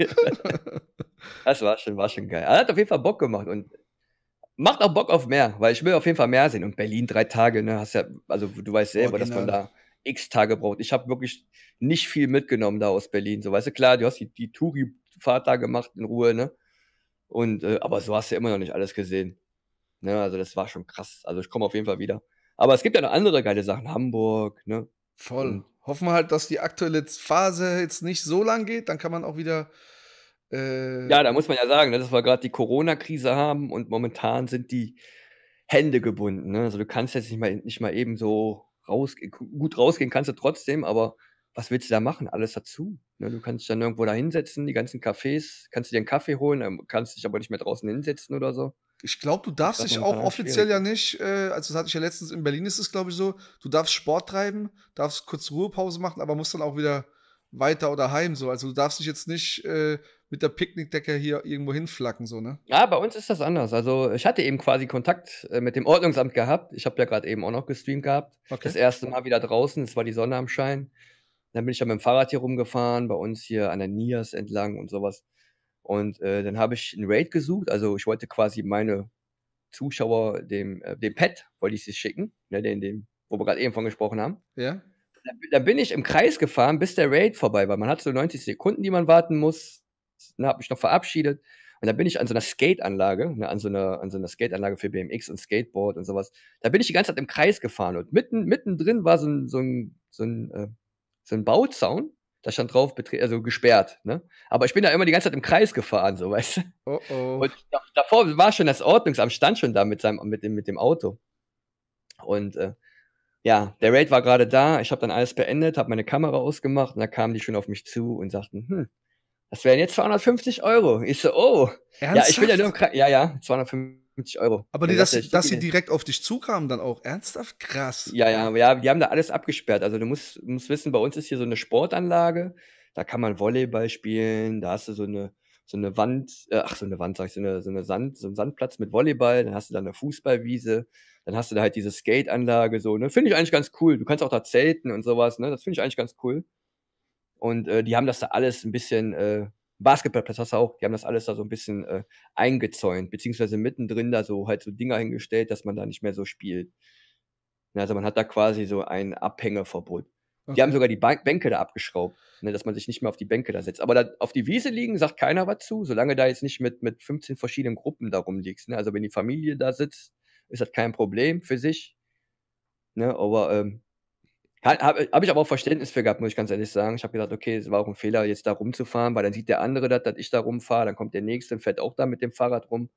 das war schon, war schon geil. Er hat auf jeden Fall Bock gemacht und macht auch Bock auf mehr, weil ich will auf jeden Fall mehr sehen. Und Berlin drei Tage, ne, hast ja, also du weißt selber, Original. dass man da x Tage braucht. Ich habe wirklich nicht viel mitgenommen da aus Berlin. So, weißt du, klar, du hast die, die Touri-Fahrt da gemacht in Ruhe, ne? Und, äh, aber so hast du immer noch nicht alles gesehen. Ne, also das war schon krass. Also ich komme auf jeden Fall wieder. Aber es gibt ja noch andere geile Sachen. Hamburg, ne? Voll. Und hoffen wir halt, dass die aktuelle Phase jetzt nicht so lang geht, dann kann man auch wieder. Äh ja, da muss man ja sagen, ne, dass wir gerade die Corona-Krise haben und momentan sind die Hände gebunden. Ne? Also du kannst jetzt nicht mal, nicht mal eben so raus, gut rausgehen, kannst du trotzdem, aber was willst du da machen? Alles dazu. Ne? Du kannst dich dann irgendwo da hinsetzen, die ganzen Cafés, kannst du dir einen Kaffee holen, kannst dich aber nicht mehr draußen hinsetzen oder so. Ich glaube, du darfst glaub, dich auch offiziell ja nicht, äh, also das hatte ich ja letztens in Berlin, ist es glaube ich so, du darfst Sport treiben, darfst kurz Ruhepause machen, aber musst dann auch wieder weiter oder heim so. Also du darfst dich jetzt nicht äh, mit der Picknickdecke hier irgendwo hinflacken so, ne? Ja, bei uns ist das anders. Also ich hatte eben quasi Kontakt äh, mit dem Ordnungsamt gehabt. Ich habe ja gerade eben auch noch gestreamt gehabt. Okay. Das erste Mal wieder draußen, es war die Sonne am Schein. Dann bin ich ja mit dem Fahrrad hier rumgefahren, bei uns hier an der Nias entlang und sowas. Und äh, dann habe ich einen Raid gesucht. Also ich wollte quasi meine Zuschauer dem, äh, dem Pad, wollte ich sie schicken, ne, den, den, wo wir gerade eben von gesprochen haben. Ja. Da, da, bin ich im Kreis gefahren, bis der Raid vorbei war. Man hat so 90 Sekunden, die man warten muss. Dann habe ich noch verabschiedet. Und da bin ich an so einer Skateanlage, ne, an, so einer, an so einer Skateanlage für BMX und Skateboard und sowas. Da bin ich die ganze Zeit im Kreis gefahren. Und mitten, mittendrin war so ein, so ein, so ein, äh, so ein Bauzaun da stand drauf, also gesperrt. Ne? Aber ich bin da immer die ganze Zeit im Kreis gefahren, so weißt du. Oh oh. Und davor war schon das Ordnungsamt, stand schon da mit, seinem, mit, dem, mit dem Auto. Und äh, ja, der Raid war gerade da, ich habe dann alles beendet, habe meine Kamera ausgemacht und da kamen die schon auf mich zu und sagten, hm, das wären jetzt 250 Euro. Ich so, oh. Ernsthaft? Ja, ich bin ja nur im Kreis. Ja, ja, 250. 50 Euro. Aber die, dass, dass, dass sie direkt auf dich zukamen, dann auch ernsthaft? Krass. Ja, ja, ja, die haben da alles abgesperrt. Also du musst, musst wissen, bei uns ist hier so eine Sportanlage, da kann man Volleyball spielen, da hast du so eine, so eine Wand, äh, ach, so eine Wand, sag ich, so eine, so eine Sand, so ein Sandplatz mit Volleyball, dann hast du da eine Fußballwiese, dann hast du da halt diese Skateanlage, so, ne? Finde ich eigentlich ganz cool. Du kannst auch da zelten und sowas, ne? Das finde ich eigentlich ganz cool. Und äh, die haben das da alles ein bisschen äh, Basketballplatz hast du auch, die haben das alles da so ein bisschen äh, eingezäunt, beziehungsweise mittendrin da so halt so Dinger hingestellt, dass man da nicht mehr so spielt. Also man hat da quasi so ein Abhängeverbot. Okay. Die haben sogar die ba Bänke da abgeschraubt, ne, dass man sich nicht mehr auf die Bänke da setzt. Aber da, auf die Wiese liegen, sagt keiner was zu, solange da jetzt nicht mit, mit 15 verschiedenen Gruppen da rumliegst. Ne? Also wenn die Familie da sitzt, ist das kein Problem für sich. Ne? Aber ähm, habe hab ich aber auch Verständnis für gehabt, muss ich ganz ehrlich sagen. Ich habe gedacht, okay, es war auch ein Fehler, jetzt da rumzufahren, weil dann sieht der andere das, dass ich da rumfahre, dann kommt der Nächste und fährt auch da mit dem Fahrrad rum.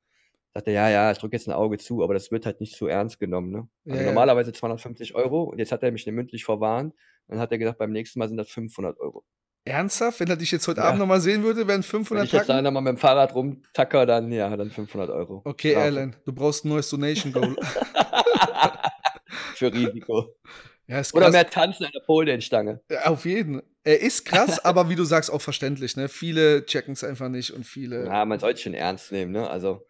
Dachte, ja, ja, ich drücke jetzt ein Auge zu, aber das wird halt nicht so ernst genommen. Ne? Also ja, normalerweise 250 Euro und jetzt hat er mich mündlich verwarnt. Dann hat er gesagt, beim nächsten Mal sind das 500 Euro. Ernsthaft? Wenn er dich jetzt heute ja. Abend nochmal sehen würde, wären 500 Wenn ich jetzt da nochmal mit dem Fahrrad rumtacker, dann ja, dann 500 Euro. Okay, Alan, du brauchst ein neues Donation-Goal. Für Risiko. Ja, Oder mehr tanzen an der Pole-Dance-Stange. Ja, auf jeden. Er ist krass, aber wie du sagst, auch verständlich. Ne? Viele checken es einfach nicht und viele. Ja, man sollte schon ernst nehmen. Ne? Also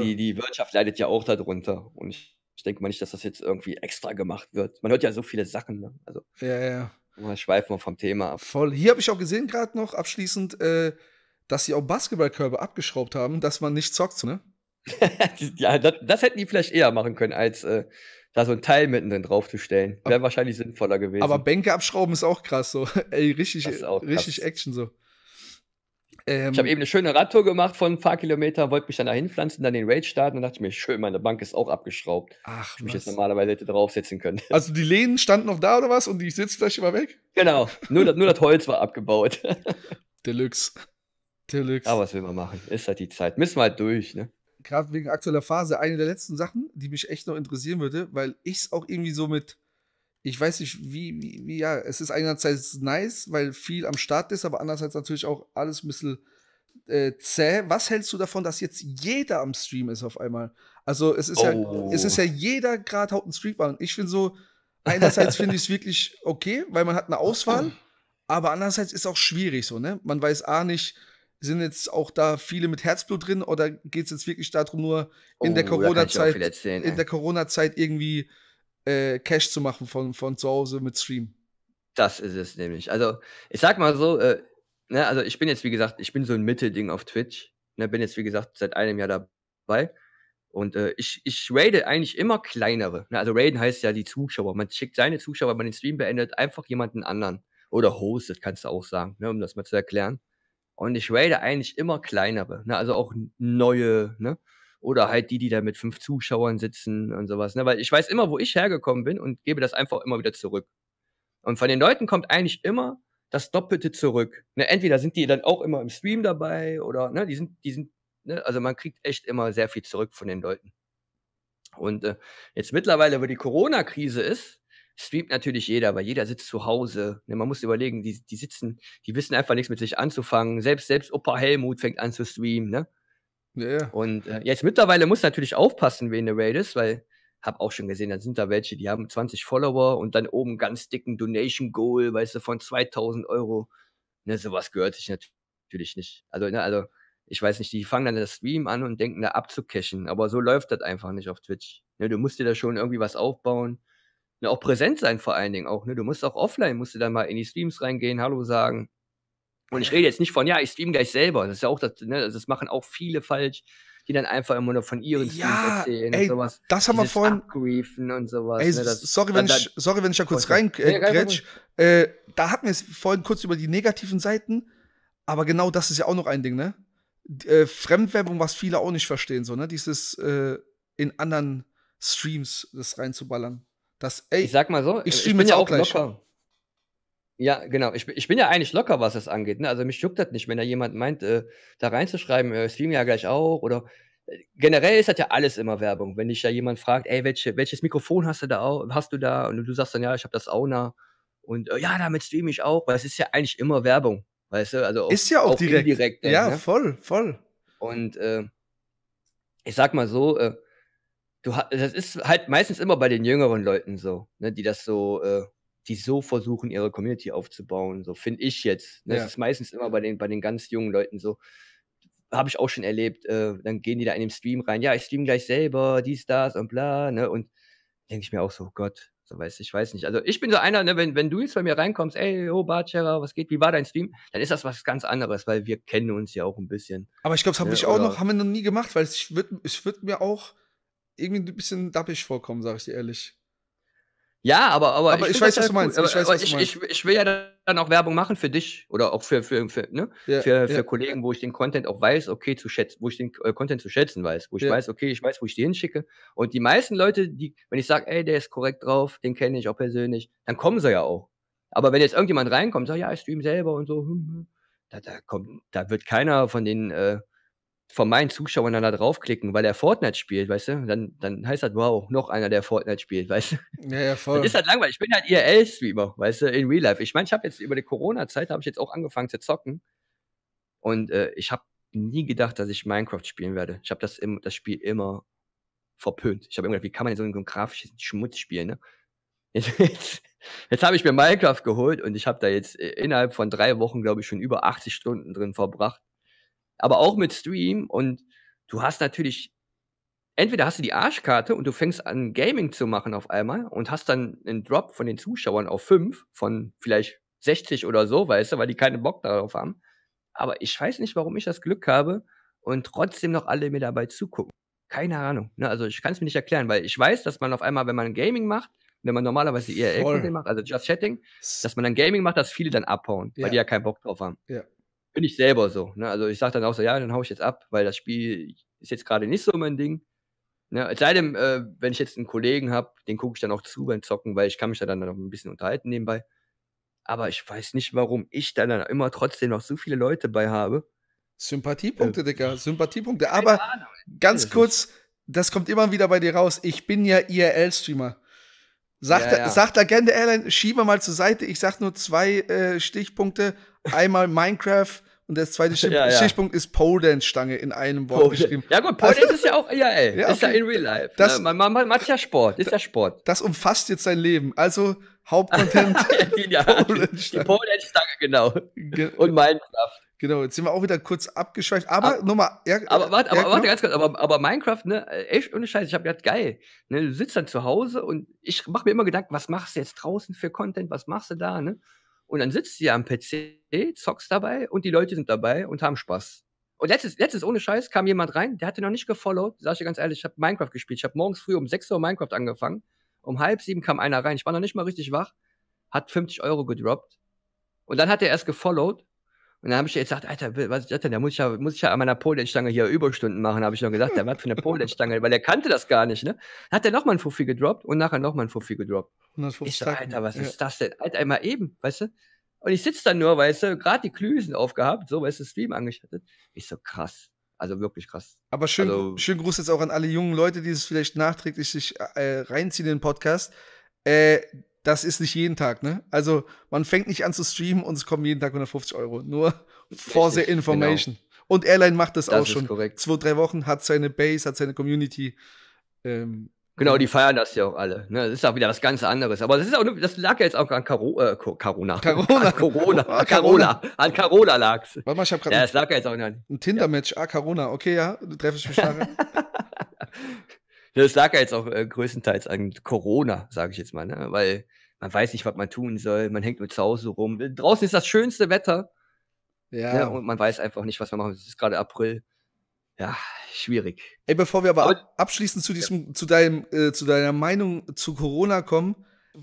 Die, die Wirtschaft leidet ja auch darunter. Und ich, ich denke mal nicht, dass das jetzt irgendwie extra gemacht wird. Man hört ja so viele Sachen. Ne? Also, ja, ja. Man schweift mal vom Thema ab. Voll. Hier habe ich auch gesehen, gerade noch abschließend, äh, dass sie auch Basketballkörbe abgeschraubt haben, dass man nicht zockt. Ne? ja, das, das, hätten die vielleicht eher machen können als. Äh, da so ein Teil mittendrin draufzustellen. Wäre wahrscheinlich sinnvoller gewesen. Aber Bänke abschrauben ist auch krass so. Ey, richtig, richtig Action so. Ähm, ich habe eben eine schöne Radtour gemacht von ein paar Kilometern, wollte mich dann dahin pflanzen, dann den Raid starten und dachte mir, schön, meine Bank ist auch abgeschraubt. Ach, ich mich jetzt normalerweise hätte draufsetzen können. Also die Lehnen standen noch da oder was und die Sitzfläche war weg? Genau, nur, nur das Holz war abgebaut. Deluxe. Deluxe. Aber was will man machen? Ist halt die Zeit. Müssen wir halt durch, ne? gerade wegen aktueller Phase, eine der letzten Sachen, die mich echt noch interessieren würde, weil ich es auch irgendwie so mit, ich weiß nicht, wie, wie, wie, ja, es ist einerseits nice, weil viel am Start ist, aber andererseits natürlich auch alles ein bisschen äh, zäh. Was hältst du davon, dass jetzt jeder am Stream ist auf einmal? Also es ist, oh. ja, es ist ja jeder gerade haut einen Stream an. Ich finde so, einerseits finde ich es wirklich okay, weil man hat eine Auswahl, aber andererseits ist es auch schwierig so, ne? Man weiß A nicht, sind jetzt auch da viele mit Herzblut drin oder geht es jetzt wirklich darum, nur in oh, der Corona-Zeit in der Corona-Zeit irgendwie äh, Cash zu machen von, von zu Hause mit Stream? Das ist es nämlich. Also, ich sag mal so, äh, ne, also ich bin jetzt, wie gesagt, ich bin so ein Mittelding auf Twitch. Ne, bin jetzt, wie gesagt, seit einem Jahr dabei. Und äh, ich, ich raide eigentlich immer kleinere. Ne? Also raiden heißt ja die Zuschauer. Man schickt seine Zuschauer, wenn man den Stream beendet, einfach jemanden anderen. Oder hostet, kannst du auch sagen, ne? um das mal zu erklären. Und ich rate eigentlich immer kleinere, ne? also auch neue, ne? Oder halt die, die da mit fünf Zuschauern sitzen und sowas, ne? Weil ich weiß immer, wo ich hergekommen bin und gebe das einfach immer wieder zurück. Und von den Leuten kommt eigentlich immer das Doppelte zurück. Ne? Entweder sind die dann auch immer im Stream dabei oder, ne, die sind, die sind, ne? also man kriegt echt immer sehr viel zurück von den Leuten. Und äh, jetzt mittlerweile, wo die Corona-Krise ist, streamt natürlich jeder, weil jeder sitzt zu Hause. Ne? Man muss überlegen, die, die sitzen, die wissen einfach nichts mit sich anzufangen. Selbst, selbst Opa Helmut fängt an zu streamen, ne? Yeah. Und äh, jetzt mittlerweile muss natürlich aufpassen, wen der Raid ist, weil hab auch schon gesehen, da sind da welche, die haben 20 Follower und dann oben ganz dicken Donation Goal, weißt du, von 2000 Euro. Ne, sowas gehört sich natürlich nicht. Also, ne, also, ich weiß nicht, die fangen dann das Stream an und denken da abzucachen, aber so läuft das einfach nicht auf Twitch. Ne, du musst dir da schon irgendwie was aufbauen ja, auch präsent sein vor allen Dingen auch. Ne? Du musst auch offline, musst du dann mal in die Streams reingehen, Hallo sagen. Und ich rede jetzt nicht von, ja, ich stream gleich selber. Das ist ja auch das, ne? das machen auch viele falsch, die dann einfach immer nur von ihren Streams ja, erzählen ey, und sowas. Das haben Dieses wir vorhin. Abgriefen und sowas. Ey, ne? das, sorry, wenn ich, sorry, wenn ich da kurz rein äh, grätsch. Äh, da hatten wir es vorhin kurz über die negativen Seiten, aber genau das ist ja auch noch ein Ding, ne? Äh, Fremdwerbung, was viele auch nicht verstehen, so, ne? Dieses äh, in anderen Streams das reinzuballern. Das, ey, ich sag mal so, ich, ich bin ja auch, auch gleich. locker. Ja, genau. Ich, ich, bin ja eigentlich locker, was das angeht. Ne? Also mich juckt das nicht, wenn da jemand meint, äh, da reinzuschreiben, äh, stream ja gleich auch oder äh, generell ist das ja alles immer Werbung. Wenn dich ja jemand fragt, ey, welche, welches Mikrofon hast du da auch, hast du da? Und du sagst dann, ja, ich habe das Auna. Und äh, ja, damit stream ich auch, weil es ist ja eigentlich immer Werbung. Weißt du? Also auch, ist ja auch, auch direkt. Indirekt, ja, ne? voll, voll. Und äh, ich sag mal so, äh, du das ist halt meistens immer bei den jüngeren Leuten so, ne, die das so, äh, die so versuchen, ihre Community aufzubauen, so finde ich jetzt. Ne? Ja. Das ist meistens immer bei den, bei den ganz jungen Leuten so. Habe ich auch schon erlebt, äh, dann gehen die da in den Stream rein, ja, ich stream gleich selber, dies, das und bla, ne? Und denke ich mir auch so, oh Gott, so weiß ich weiß nicht. Also ich bin so einer, ne, wenn, wenn du jetzt bei mir reinkommst, ey, oh Bartscherer, was geht, wie war dein Stream? Dann ist das was ganz anderes, weil wir kennen uns ja auch ein bisschen. Aber ich glaube, das habe ne, ich auch noch, haben wir noch nie gemacht, weil ich würde ich würd mir auch, irgendwie ein bisschen dappig vorkommen, sag ich dir ehrlich. Ja, aber, aber, aber ich, ich weiß, was du halt meinst. Ich, will ja dann auch Werbung machen für dich oder auch für, für, für, ne? Yeah, für, yeah. für Kollegen, wo ich den Content auch weiß, okay, zu schätzen, wo ich den äh, Content zu schätzen weiß, wo ich yeah. weiß, okay, ich weiß, wo ich die hinschicke. Und die meisten Leute, die, wenn ich sage, ey, der ist korrekt drauf, den kenne ich auch persönlich, dann kommen sie ja auch. Aber wenn jetzt irgendjemand reinkommt, sagt, ja, ich stream selber und so, hm, hm, da, da kommt, da wird keiner von den äh, von meinen Zuschauern dann da draufklicken, weil er Fortnite spielt, weißt du? Dann, dann heißt das, wow, noch einer, der Fortnite spielt, weißt du? Ja, ja, voll. Dann ist halt langweilig. Ich bin halt IRL-Streamer, weißt du, in Real Life. Ich meine, ich habe jetzt über die Corona-Zeit, habe ich jetzt auch angefangen zu zocken. Und äh, ich habe nie gedacht, dass ich Minecraft spielen werde. Ich habe das, im, das Spiel immer verpönt. Ich habe immer gedacht, wie kann man denn so einen grafischen Schmutz spielen, ne? Jetzt, jetzt, jetzt habe ich mir Minecraft geholt und ich habe da jetzt äh, innerhalb von drei Wochen, glaube ich, schon über 80 Stunden drin verbracht aber auch mit Stream und du hast natürlich, entweder hast du die Arschkarte und du fängst an Gaming zu machen auf einmal und hast dann einen Drop von den Zuschauern auf 5, von vielleicht 60 oder so, weißt du, weil die keinen Bock darauf haben. Aber ich weiß nicht, warum ich das Glück habe und trotzdem noch alle mir dabei zugucken. Keine Ahnung. Ne? Also ich kann es mir nicht erklären, weil ich weiß, dass man auf einmal, wenn man Gaming macht, wenn man normalerweise eher macht, also Just Chatting, dass man dann Gaming macht, dass viele dann abhauen, ja. weil die ja keinen Bock drauf haben. Ja bin ich selber so. Ne? Also ich sage dann auch so, ja, dann haue ich jetzt ab, weil das Spiel ist jetzt gerade nicht so mein Ding. Ne? Es sei denn, äh, wenn ich jetzt einen Kollegen habe, den gucke ich dann auch zu beim Zocken, weil ich kann mich dann noch ein bisschen unterhalten nebenbei. Aber ich weiß nicht, warum ich da dann immer trotzdem noch so viele Leute bei habe. Sympathiepunkte, äh, Dicker, Sympathiepunkte. Aber ganz also, kurz, das kommt immer wieder bei dir raus. Ich bin ja IRL-Streamer. Sagt, ja, ja. sagt Agenda Airline, schiebe mal zur Seite. Ich sag nur zwei äh, Stichpunkte. Einmal Minecraft und der zweite Sch ja, Stichpunkt ist Pole Dance Stange in einem Wort Pole. geschrieben. Ja gut, Pole Dance ist ja auch ja, ey, ja, ist ja in Real Life. Das, ne? man, man, man macht ja Sport, ist ja Sport. Das umfasst jetzt sein Leben. Also Hauptcontent ja, Pole Die Pole Dance Stange genau. Ge Und Minecraft. Genau, jetzt sind wir auch wieder kurz abgeschweift, aber Ab, nochmal. Ja, aber äh, warte, aber, ja, warte genau. ganz kurz, aber, aber Minecraft, ne, äh, echt ohne Scheiß, ich habe gedacht, geil. Ne, du sitzt dann zu Hause und ich mache mir immer Gedanken, was machst du jetzt draußen für Content, was machst du da, ne? Und dann sitzt du am PC, zockst dabei und die Leute sind dabei und haben Spaß. Und letztes, letztes ohne Scheiß kam jemand rein, der hatte noch nicht gefollowt. Sag ich dir ganz ehrlich, ich habe Minecraft gespielt. Ich habe morgens früh um 6 Uhr Minecraft angefangen. Um halb sieben kam einer rein. Ich war noch nicht mal richtig wach. Hat 50 Euro gedroppt. Und dann hat er erst gefollowt und dann habe ich ihr gesagt, Alter, was ist das denn? Da muss ich ja, muss ich ja an meiner Polenstange hier Überstunden machen, habe ich noch gesagt. Der war für eine Polenstange, weil er kannte das gar nicht, ne? Hat er nochmal einen Fuffi gedroppt und nachher nochmal einen Fuffi gedroppt. Und Ich sag, Alter, was ja. ist das denn? Alter, einmal eben, weißt du? Und ich sitze dann nur, weißt du, gerade die Klüsen aufgehabt, so, weißt du, Stream angeschaltet. Ich so, krass. Also wirklich krass. Aber schön, also, schönen Gruß jetzt auch an alle jungen Leute, die es vielleicht nachträglich sich äh, reinziehen in den Podcast. Äh, das ist nicht jeden Tag, ne? Also man fängt nicht an zu streamen und es kommen jeden Tag 150 Euro. Nur for Richtig, the genau. information. Genau. Und Airline macht das, das auch schon. Korrekt. Zwei, drei Wochen hat seine Base, hat seine Community. Ähm, Genau, die feiern das ja auch alle. Ne? Das ist auch wieder was ganz anderes. Aber das, ist auch, das lag ja jetzt auch an Karo, äh, Corona. Corona. An Corona. Ah, Corona. An Corona lag's. Warte mal, ich habe gerade ja, es lag ja jetzt auch an. ein Tinder-Match. Ah, Corona. Okay, ja, du treffst mich nachher. Das lag ja jetzt auch äh, größtenteils an Corona, sage ich jetzt mal, ne? weil man weiß nicht, was man tun soll, man hängt nur zu Hause rum. Draußen ist das schönste Wetter. Ja. Ne? Und man weiß einfach nicht, was man machen muss. Es ist gerade April. Ja, schwierig. Ey, bevor wir aber, aber abschließend zu diesem, ja. zu deinem, äh, zu deiner Meinung zu Corona kommen,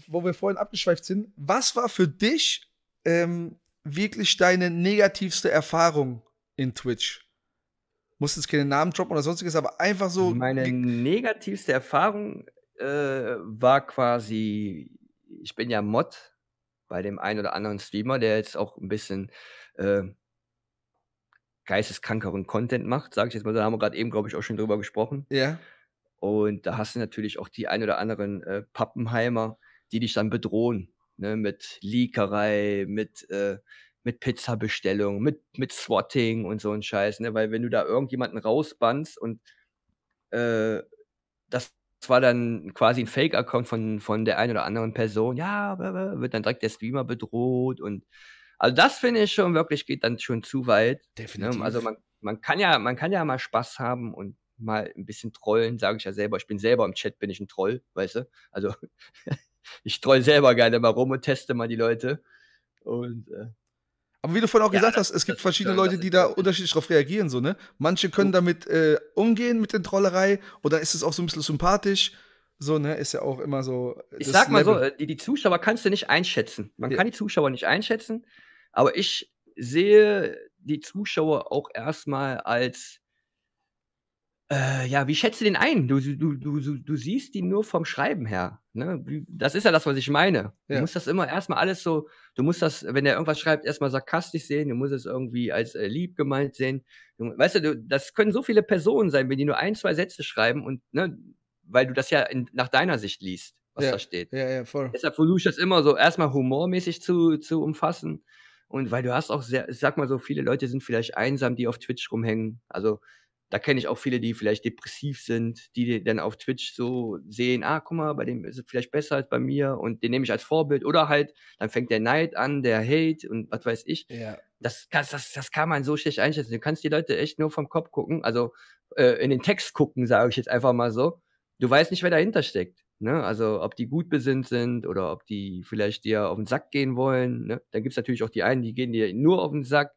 wo wir vorhin abgeschweift sind, was war für dich ähm, wirklich deine negativste Erfahrung in Twitch? Muss jetzt keine Namen droppen oder sonstiges, aber einfach so. Meine negativste Erfahrung äh, war quasi, ich bin ja Mod bei dem einen oder anderen Streamer, der jetzt auch ein bisschen äh, geisteskrankeren Content macht, sage ich jetzt mal. Da haben wir gerade eben, glaube ich, auch schon drüber gesprochen. Ja. Und da hast du natürlich auch die ein oder anderen äh, Pappenheimer, die dich dann bedrohen. Ne, mit Leakerei, mit äh, mit Pizzabestellung, mit, mit Swatting und so ein Scheiß, ne? Weil wenn du da irgendjemanden rausbannst und äh, das war dann quasi ein Fake-Account von, von der einen oder anderen Person, ja, wird dann direkt der Streamer bedroht und also das finde ich schon wirklich, geht dann schon zu weit. Ne? Definitiv. Ne? Also man, man kann ja, man kann ja mal Spaß haben und mal ein bisschen trollen, sage ich ja selber. Ich bin selber im Chat, bin ich ein Troll, weißt du? Also ich troll selber gerne mal rum und teste mal die Leute. Und äh, aber wie du vorhin auch ja, gesagt hast, es gibt verschiedene Leute, die da unterschiedlich darauf reagieren. So, ne? Manche können oh. damit äh, umgehen mit der Trollerei oder ist es auch so ein bisschen sympathisch. So, ne, ist ja auch immer so. Äh, ich sag mal Level. so, äh, die, die Zuschauer kannst du nicht einschätzen. Man ja. kann die Zuschauer nicht einschätzen, aber ich sehe die Zuschauer auch erstmal als äh, ja, wie schätzt du den ein? Du, du, du, du siehst ihn nur vom Schreiben her. Ne? Das ist ja das, was ich meine. Du musst das immer erstmal alles so, du musst das, wenn er irgendwas schreibt, erstmal sarkastisch sehen, du musst es irgendwie als äh, lieb gemeint sehen. Du, weißt du, das können so viele Personen sein, wenn die nur ein, zwei Sätze schreiben und, ne, weil du das ja in, nach deiner Sicht liest, was ja. da steht. Ja, ja, voll. Deshalb versuche ich das immer so erstmal humormäßig zu, zu umfassen. Und weil du hast auch sehr, ich sag mal so, viele Leute sind vielleicht einsam, die auf Twitch rumhängen. Also da kenne ich auch viele, die vielleicht depressiv sind, die dann auf Twitch so sehen, ah, guck mal, bei dem ist es vielleicht besser als bei mir und den nehme ich als Vorbild. Oder halt, dann fängt der Neid an, der Hate und was weiß ich. Ja. Das, das, das, das kann man so schlecht einschätzen. Du kannst die Leute echt nur vom Kopf gucken, also äh, in den Text gucken, sage ich jetzt einfach mal so. Du weißt nicht, wer dahinter steckt. Ne? Also ob die gut besinnt sind oder ob die vielleicht dir auf den Sack gehen wollen. Ne? Dann gibt es natürlich auch die einen, die gehen dir nur auf den Sack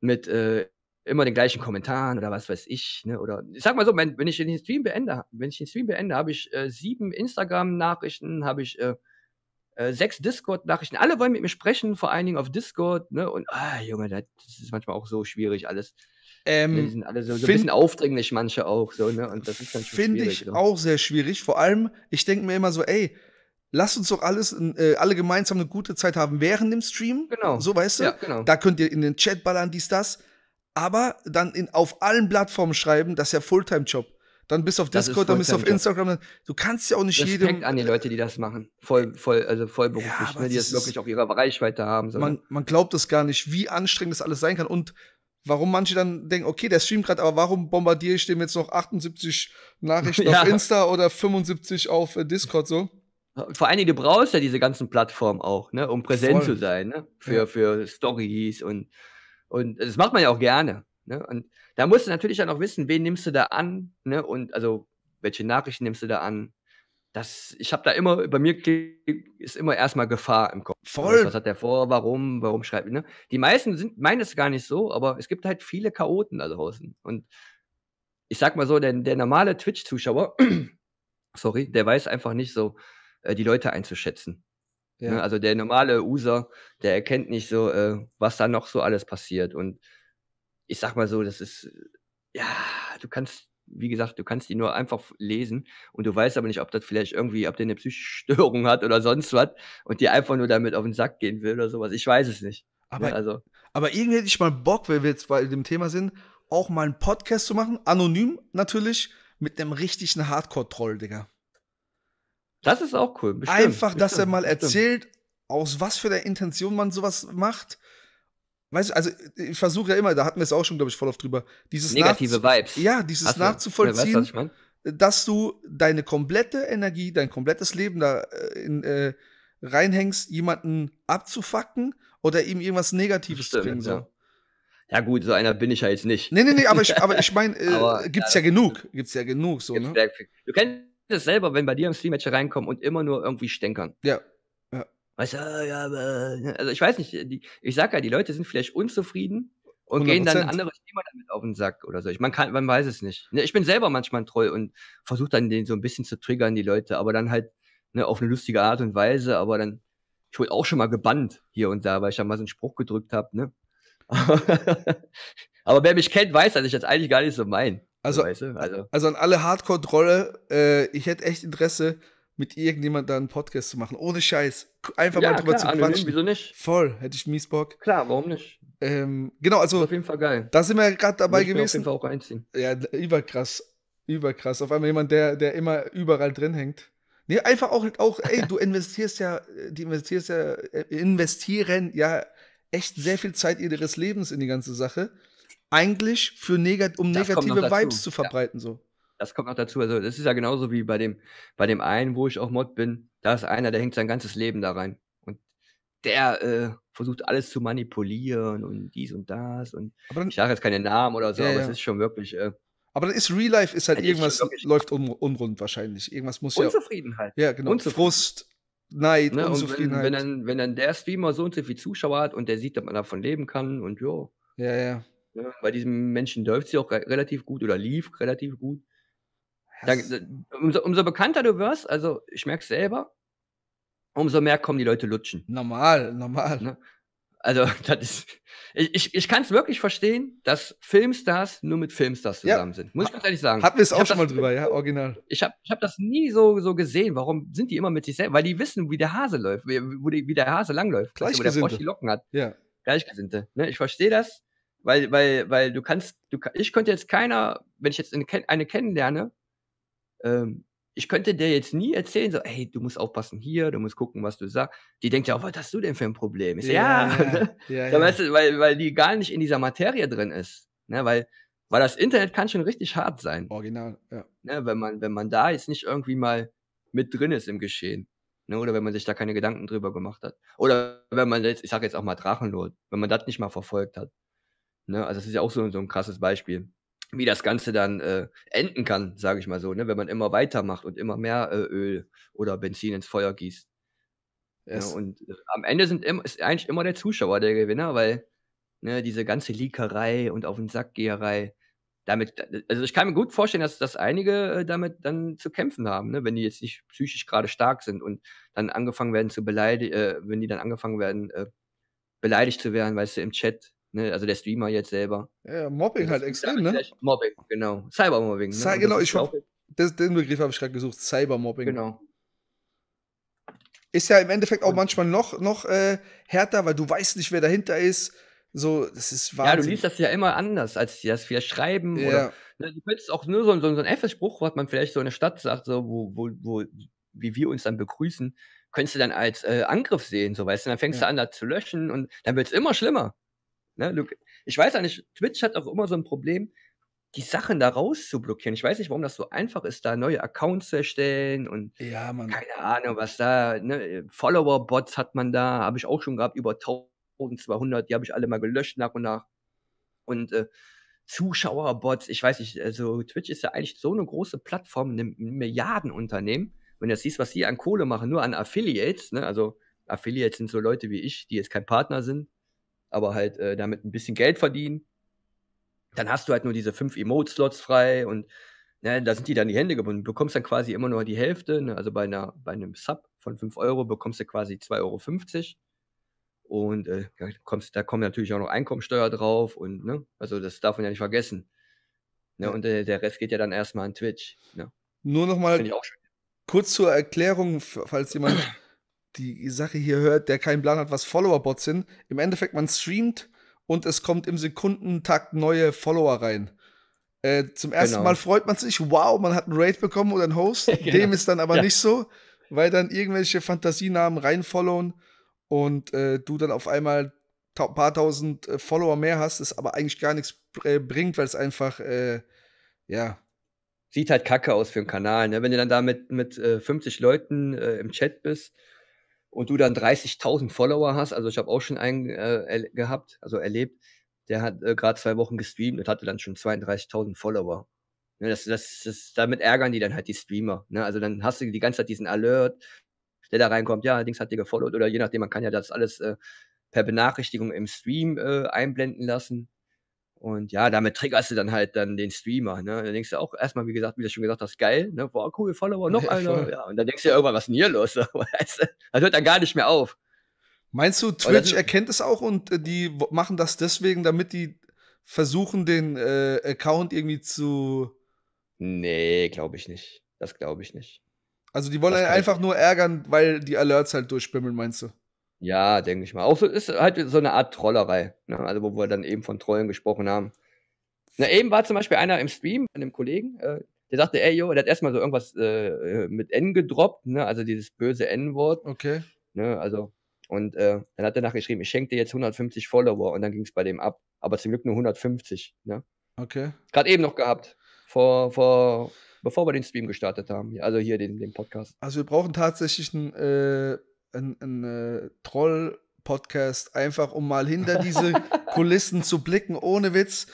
mit äh, immer den gleichen Kommentaren oder was weiß ich. Ne? Oder ich sag mal so, mein, wenn ich den Stream beende, wenn ich den Stream beende, habe ich äh, sieben Instagram-Nachrichten, habe ich äh, äh, sechs Discord-Nachrichten. Alle wollen mit mir sprechen, vor allen Dingen auf Discord. Ne? Und ah, Junge, das ist manchmal auch so schwierig alles. Ähm, ne, die sind alle so, so ein bisschen aufdringlich, manche auch. So, ne? Und das ist dann Finde ich so. auch sehr schwierig. Vor allem, ich denke mir immer so, ey, Lasst uns doch alles, äh, alle gemeinsam eine gute Zeit haben während dem Stream. Genau. So, weißt du? Ja, genau. Da könnt ihr in den Chat ballern, dies, das aber dann in, auf allen Plattformen schreiben, das ist ja Fulltime-Job. Dann bist du auf Discord, dann bist du auf Instagram. Du kannst ja auch nicht Respekt jedem. Respekt an die Leute, die das machen. Voll, voll, also vollberuflich, ja, ne, die das wirklich auf ihrer Reichweite haben. man, man glaubt das gar nicht, wie anstrengend das alles sein kann. Und warum manche dann denken, okay, der streamt gerade, aber warum bombardiere ich dem jetzt noch 78 Nachrichten ja. auf Insta oder 75 auf äh, Discord so? Vor allen Dingen, du brauchst ja diese ganzen Plattformen auch, ne, um präsent Voll. zu sein, ne? Für, ja. für Stories und und das macht man ja auch gerne. Ne? Und da musst du natürlich dann auch wissen, wen nimmst du da an, ne? Und also welche Nachrichten nimmst du da an? Das, ich habe da immer, bei mir ist immer erstmal Gefahr im Kopf. Voll. Also, was hat der vor? Warum? Warum schreibt ne? Die meisten sind, meinen es gar nicht so, aber es gibt halt viele Chaoten da draußen. Und ich sag mal so, der, der normale Twitch-Zuschauer, sorry, der weiß einfach nicht so, äh, die Leute einzuschätzen. Ja. Ne? Also der normale User, der erkennt nicht so, äh, was da noch so alles passiert. Und ich sag mal so, das ist, äh, ja, du kannst, wie gesagt, du kannst die nur einfach lesen und du weißt aber nicht, ob das vielleicht irgendwie, ob der eine psychische Störung hat oder sonst was und die einfach nur damit auf den Sack gehen will oder sowas. Ich weiß es nicht. Ne? Aber, ja, also. aber irgendwie hätte ich mal Bock, wenn wir jetzt bei dem Thema sind, auch mal einen Podcast zu machen, anonym natürlich, mit einem richtigen Hardcore-Troll, Digga. Das ist auch cool. Bestimmt, Einfach, bestimmt, dass er mal bestimmt. erzählt, aus was für der Intention man sowas macht. Weißt du, also ich versuche ja immer, da hatten wir es auch schon, glaube ich, voll oft drüber, dieses negative Vibes. Ja, dieses Hast nachzuvollziehen, du, weißt, ich mein? dass du deine komplette Energie, dein komplettes Leben da äh, in, äh, reinhängst, jemanden abzufacken oder ihm irgendwas Negatives Stimmt, zu bringen. So. Ja. ja. gut, so einer bin ich ja jetzt nicht. Nee, nee, nee, aber ich, aber ich meine, äh, aber, gibt's ja, ja genug. Gibt's ja genug so, ne? Du kennst das selber, wenn bei dir im Stream-Match reinkommen und immer nur irgendwie stänkern. Ja. ja. Weißt du, ah, ja, ne, also ich weiß nicht, die, ich sag ja, die Leute sind vielleicht unzufrieden und 100%. gehen dann ein anderes Thema damit auf den Sack oder so. Ich, man, kann, man weiß es nicht. Ne, ich bin selber manchmal ein Troll und versuche dann den so ein bisschen zu triggern, die Leute, aber dann halt ne, auf eine lustige Art und Weise, aber dann, ich wurde auch schon mal gebannt hier und da, weil ich dann mal so einen Spruch gedrückt habe, ne? aber wer mich kennt, weiß, dass ich das eigentlich gar nicht so meine. Also, weißt du? also, also. an alle Hardcore-Drolle, äh, ich hätte echt Interesse, mit irgendjemandem da einen Podcast zu machen. Ohne Scheiß. Einfach ja, mal drüber klar, zu anonym, quatschen. Wieso nicht? Voll, hätte ich mies Bock. Klar, warum nicht? Ähm, genau, also. auf jeden Fall geil. Da sind wir ja gerade dabei gewesen. Auf jeden Fall auch reinziehen. Ja, überkrass. Überkrass. Auf einmal jemand, der, der immer überall drin hängt. Nee, einfach auch, auch ey, du investierst ja, die investierst ja, äh, investieren ja echt sehr viel Zeit ihres Lebens in die ganze Sache eigentlich für negat um das negative Vibes zu verbreiten. Ja. So. Das kommt noch dazu. Also, das ist ja genauso wie bei dem, bei dem einen, wo ich auch Mod bin. Da ist einer, der hängt sein ganzes Leben da rein. Und der äh, versucht alles zu manipulieren und dies und das. Und dann, ich sage jetzt keine Namen oder so, ja, aber es ist schon wirklich. Äh, aber das ist Real Life ist halt also, irgendwas ist läuft un unrund wahrscheinlich. Irgendwas muss Unzufriedenheit. ja. genau. Unzufriedenheit. Frust, Neid, ne? Unzufriedenheit. Und wenn, wenn, dann, wenn dann der Streamer so und so viele Zuschauer hat und der sieht, dass man davon leben kann und jo. Ja, ja. Ja, bei diesem Menschen läuft sie auch relativ gut oder lief relativ gut. Da, umso, umso, bekannter du wirst, also ich merke es selber, umso mehr kommen die Leute lutschen. Normal, normal. Ne? Also, das ist. Ich, ich kann es wirklich verstehen, dass Filmstars nur mit Filmstars zusammen ja. sind. Muss ich ganz ehrlich sagen. Hatten wir es auch schon mal drüber, ja, original. Ich habe ich hab das nie so, so gesehen. Warum sind die immer mit sich selbst? Weil die wissen, wie der Hase läuft, wie, wie der Hase langläuft. Gleichgesinnte. wo der Frosch die Locken hat. Ja. Gleichgesinnte. Ne? Ich verstehe das. Weil, weil, weil du kannst, du, ich könnte jetzt keiner, wenn ich jetzt eine, eine kennenlerne, ähm, ich könnte der jetzt nie erzählen, so, hey, du musst aufpassen hier, du musst gucken, was du sagst. Die denkt ja auch, oh, was hast du denn für ein Problem? Ich ja, ja, ne? ja, ja. Weißt du, weil, weil die gar nicht in dieser Materie drin ist. Ne? Weil, weil das Internet kann schon richtig hart sein. Original, ja. Ne? Wenn, man, wenn man da jetzt nicht irgendwie mal mit drin ist im Geschehen. Ne? Oder wenn man sich da keine Gedanken drüber gemacht hat. Oder wenn man jetzt, ich sage jetzt auch mal Drachenlot, wenn man das nicht mal verfolgt hat. Ne? Also das ist ja auch so, so ein krasses Beispiel, wie das Ganze dann äh, enden kann, sage ich mal so, ne? wenn man immer weitermacht und immer mehr äh, Öl oder Benzin ins Feuer gießt. Ja, und äh, am Ende sind im, ist eigentlich immer der Zuschauer der Gewinner, weil ne, diese ganze Liekerei und auf den Sackgeherei, damit, also ich kann mir gut vorstellen, dass, dass einige äh, damit dann zu kämpfen haben, ne, wenn die jetzt nicht psychisch gerade stark sind und dann angefangen werden zu beleidigen, äh, wenn die dann angefangen werden, äh, beleidigt zu werden, weißt du, im Chat Ne, also der Streamer jetzt selber. Ja, Mobbing halt extrem, ne? Mobbing, genau. Cybermobbing. Ne? Cy genau, ich hab, das, den Begriff habe ich gerade gesucht, Cybermobbing. Genau. Ist ja im Endeffekt auch manchmal noch, noch äh, härter, weil du weißt nicht, wer dahinter ist. So, das ist Wahnsinn. Ja, du liest das ja immer anders, als die das vielleicht schreiben. Ja. Oder, ne, du könntest auch nur so, so, so einen F-Spruch, was man vielleicht so in der Stadt sagt, so, wo, wo, wo, wie wir uns dann begrüßen, könntest du dann als äh, Angriff sehen, so weißt du, dann fängst ja. du an, das zu löschen und dann wird es immer schlimmer. Ne? ich weiß ja nicht, Twitch hat auch immer so ein Problem, die Sachen da raus zu blockieren. Ich weiß nicht, warum das so einfach ist, da neue Accounts zu erstellen und ja, keine Ahnung, was da, ne? Follower-Bots hat man da, habe ich auch schon gehabt, über 1200, die habe ich alle mal gelöscht nach und nach. Und äh, Zuschauer-Bots, ich weiß nicht, also Twitch ist ja eigentlich so eine große Plattform, ein Milliardenunternehmen. Wenn du siehst, was sie an Kohle machen, nur an Affiliates, ne? also Affiliates sind so Leute wie ich, die jetzt kein Partner sind, aber halt äh, damit ein bisschen Geld verdienen. Dann hast du halt nur diese fünf Emote-Slots frei und ne, da sind die dann die Hände gebunden. Du bekommst dann quasi immer nur die Hälfte. Ne? Also bei, einer, bei einem Sub von 5 Euro bekommst du quasi 2,50 Euro. Und äh, kommst, da kommt natürlich auch noch Einkommensteuer drauf und ne, also das darf man ja nicht vergessen. Ne, und äh, der Rest geht ja dann erstmal an Twitch. Ne? Nur nochmal kurz zur Erklärung, falls jemand die Sache hier hört, der keinen Plan hat, was Follower-Bots sind. Im Endeffekt, man streamt und es kommt im Sekundentakt neue Follower rein. Äh, zum ersten genau. Mal freut man sich, wow, man hat einen Raid bekommen oder einen Host. genau. Dem ist dann aber ja. nicht so, weil dann irgendwelche Fantasienamen reinfollowen und äh, du dann auf einmal ein paar tausend äh, Follower mehr hast, das aber eigentlich gar nichts äh, bringt, weil es einfach, äh, ja, sieht halt kacke aus für einen Kanal. Ne? Wenn du dann da mit, mit äh, 50 Leuten äh, im Chat bist und du dann 30.000 Follower hast, also ich habe auch schon einen äh, gehabt, also erlebt, der hat äh, gerade zwei Wochen gestreamt und hatte dann schon 32.000 Follower. Ne, das, das, das, damit ärgern die dann halt die Streamer. Ne? Also dann hast du die ganze Zeit diesen Alert, der da reinkommt, ja, Dings hat dir gefollowt oder je nachdem, man kann ja das alles äh, per Benachrichtigung im Stream äh, einblenden lassen. Und ja, damit triggerst du dann halt dann den Streamer. Ne? Dann denkst du auch erstmal, wie gesagt, wie du schon gesagt hast, geil, ne? Boah, cool, Follower, noch ja, einer. Ja, und dann denkst du ja irgendwann, was ist denn hier los? Weißt du? Das hört dann gar nicht mehr auf. Meinst du, Twitch Oder, erkennt es auch und äh, die machen das deswegen, damit die versuchen, den äh, Account irgendwie zu. Nee, glaube ich nicht. Das glaube ich nicht. Also die wollen einfach nur ärgern, weil die Alerts halt durchspimmeln, meinst du? Ja, denke ich mal. Auch so ist halt so eine Art Trollerei. Ne? Also, wo wir dann eben von Trollen gesprochen haben. Na, eben war zum Beispiel einer im Stream einem Kollegen, äh, der sagte, ey, yo, der hat erstmal so irgendwas äh, äh, mit N gedroppt, ne? also dieses böse N-Wort. Okay. Ne? Also, und äh, dann hat er nachgeschrieben, ich schenke dir jetzt 150 Follower und dann ging es bei dem ab. Aber zum Glück nur 150. Ne? Okay. Gerade eben noch gehabt. Vor, vor, bevor wir den Stream gestartet haben. Also hier den, den Podcast. Also wir brauchen tatsächlich einen äh, ein, ein äh, Troll-Podcast, einfach um mal hinter diese Kulissen zu blicken, ohne Witz.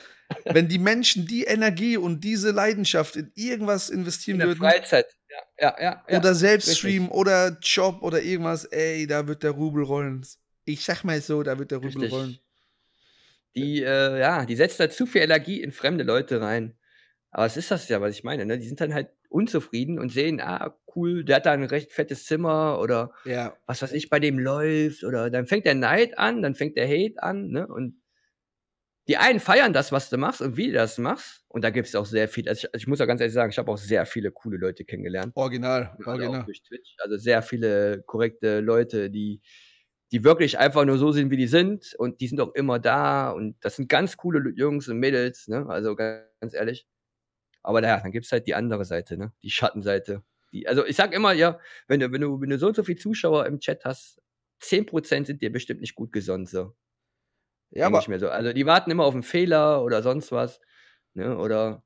Wenn die Menschen die Energie und diese Leidenschaft in irgendwas investieren in würden. Freizeit, ja, ja, ja. Oder selbst streamen oder Job oder irgendwas, ey, da wird der Rubel rollen. Ich sag mal so, da wird der Rubel richtig. rollen. Die, äh, ja, die setzt halt da zu viel Energie in fremde Leute rein. Aber es ist das ja, was ich meine. Ne? Die sind dann halt unzufrieden und sehen, ah, cool, der hat da ein recht fettes Zimmer oder ja. was weiß ich, bei dem läuft oder dann fängt der Neid an, dann fängt der Hate an, ne? Und die einen feiern das, was du machst und wie du das machst. Und da gibt es auch sehr viel. Also ich, also ich, muss ja ganz ehrlich sagen, ich habe auch sehr viele coole Leute kennengelernt. Original, also original. Durch Twitch. Also sehr viele korrekte Leute, die, die wirklich einfach nur so sind, wie die sind. Und die sind auch immer da. Und das sind ganz coole Jungs und Mädels, ne? Also ganz, ganz ehrlich. Aber naja, dann gibt es halt die andere Seite, ne? Die Schattenseite. Die, also ich sag immer, ja, wenn du, wenn du, wenn du so und so viele Zuschauer im Chat hast, 10% sind dir bestimmt nicht gut gesund, So. Ja, Denk aber, ich so. Also die warten immer auf einen Fehler oder sonst was. Ne? Oder.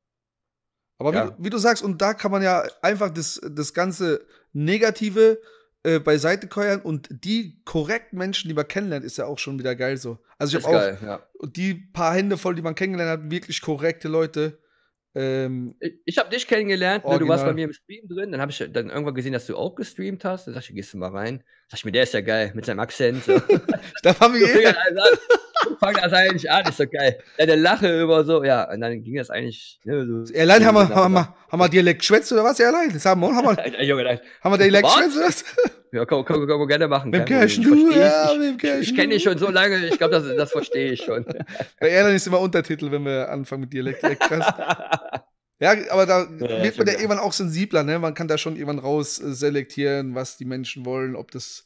Aber ja. wie, wie, du sagst, und da kann man ja einfach das, das ganze Negative äh, beiseite keuern und die korrekten Menschen, die man kennenlernt, ist ja auch schon wieder geil so. Also ich habe auch geil, ja. die paar Hände voll, die man kennengelernt hat, wirklich korrekte Leute ähm, ich ich habe dich kennengelernt, ne, du warst bei mir im Stream drin, dann habe ich dann irgendwann gesehen, dass du auch gestreamt hast. Dann sag ich, gehst du mal rein. Sag ich mir, der ist ja geil, mit seinem Akzent. So. da haben wir so, Fang das eigentlich an, ist so geil. Ja, der Lache über so, ja, und dann ging das eigentlich. Ne, so allein haben wir, genau. haben, wir, haben wir Dialekt geschwätzt oder was? Ja, allein, das haben wir, haben wir, haben wir Dialekt geschwätzt oder was? Ja, kann, kann, kann gerne machen. Mit dem Cash, du, ja, mit Cash. Ich, ich kenne dich schon so lange, ich glaube, das, das verstehe ich schon. Bei Erlan ist immer Untertitel, wenn wir anfangen mit Dialekt. ja, aber da ja, wird man ja irgendwann auch sensibler, ne? Man kann da schon irgendwann raus äh, selektieren, was die Menschen wollen, ob das,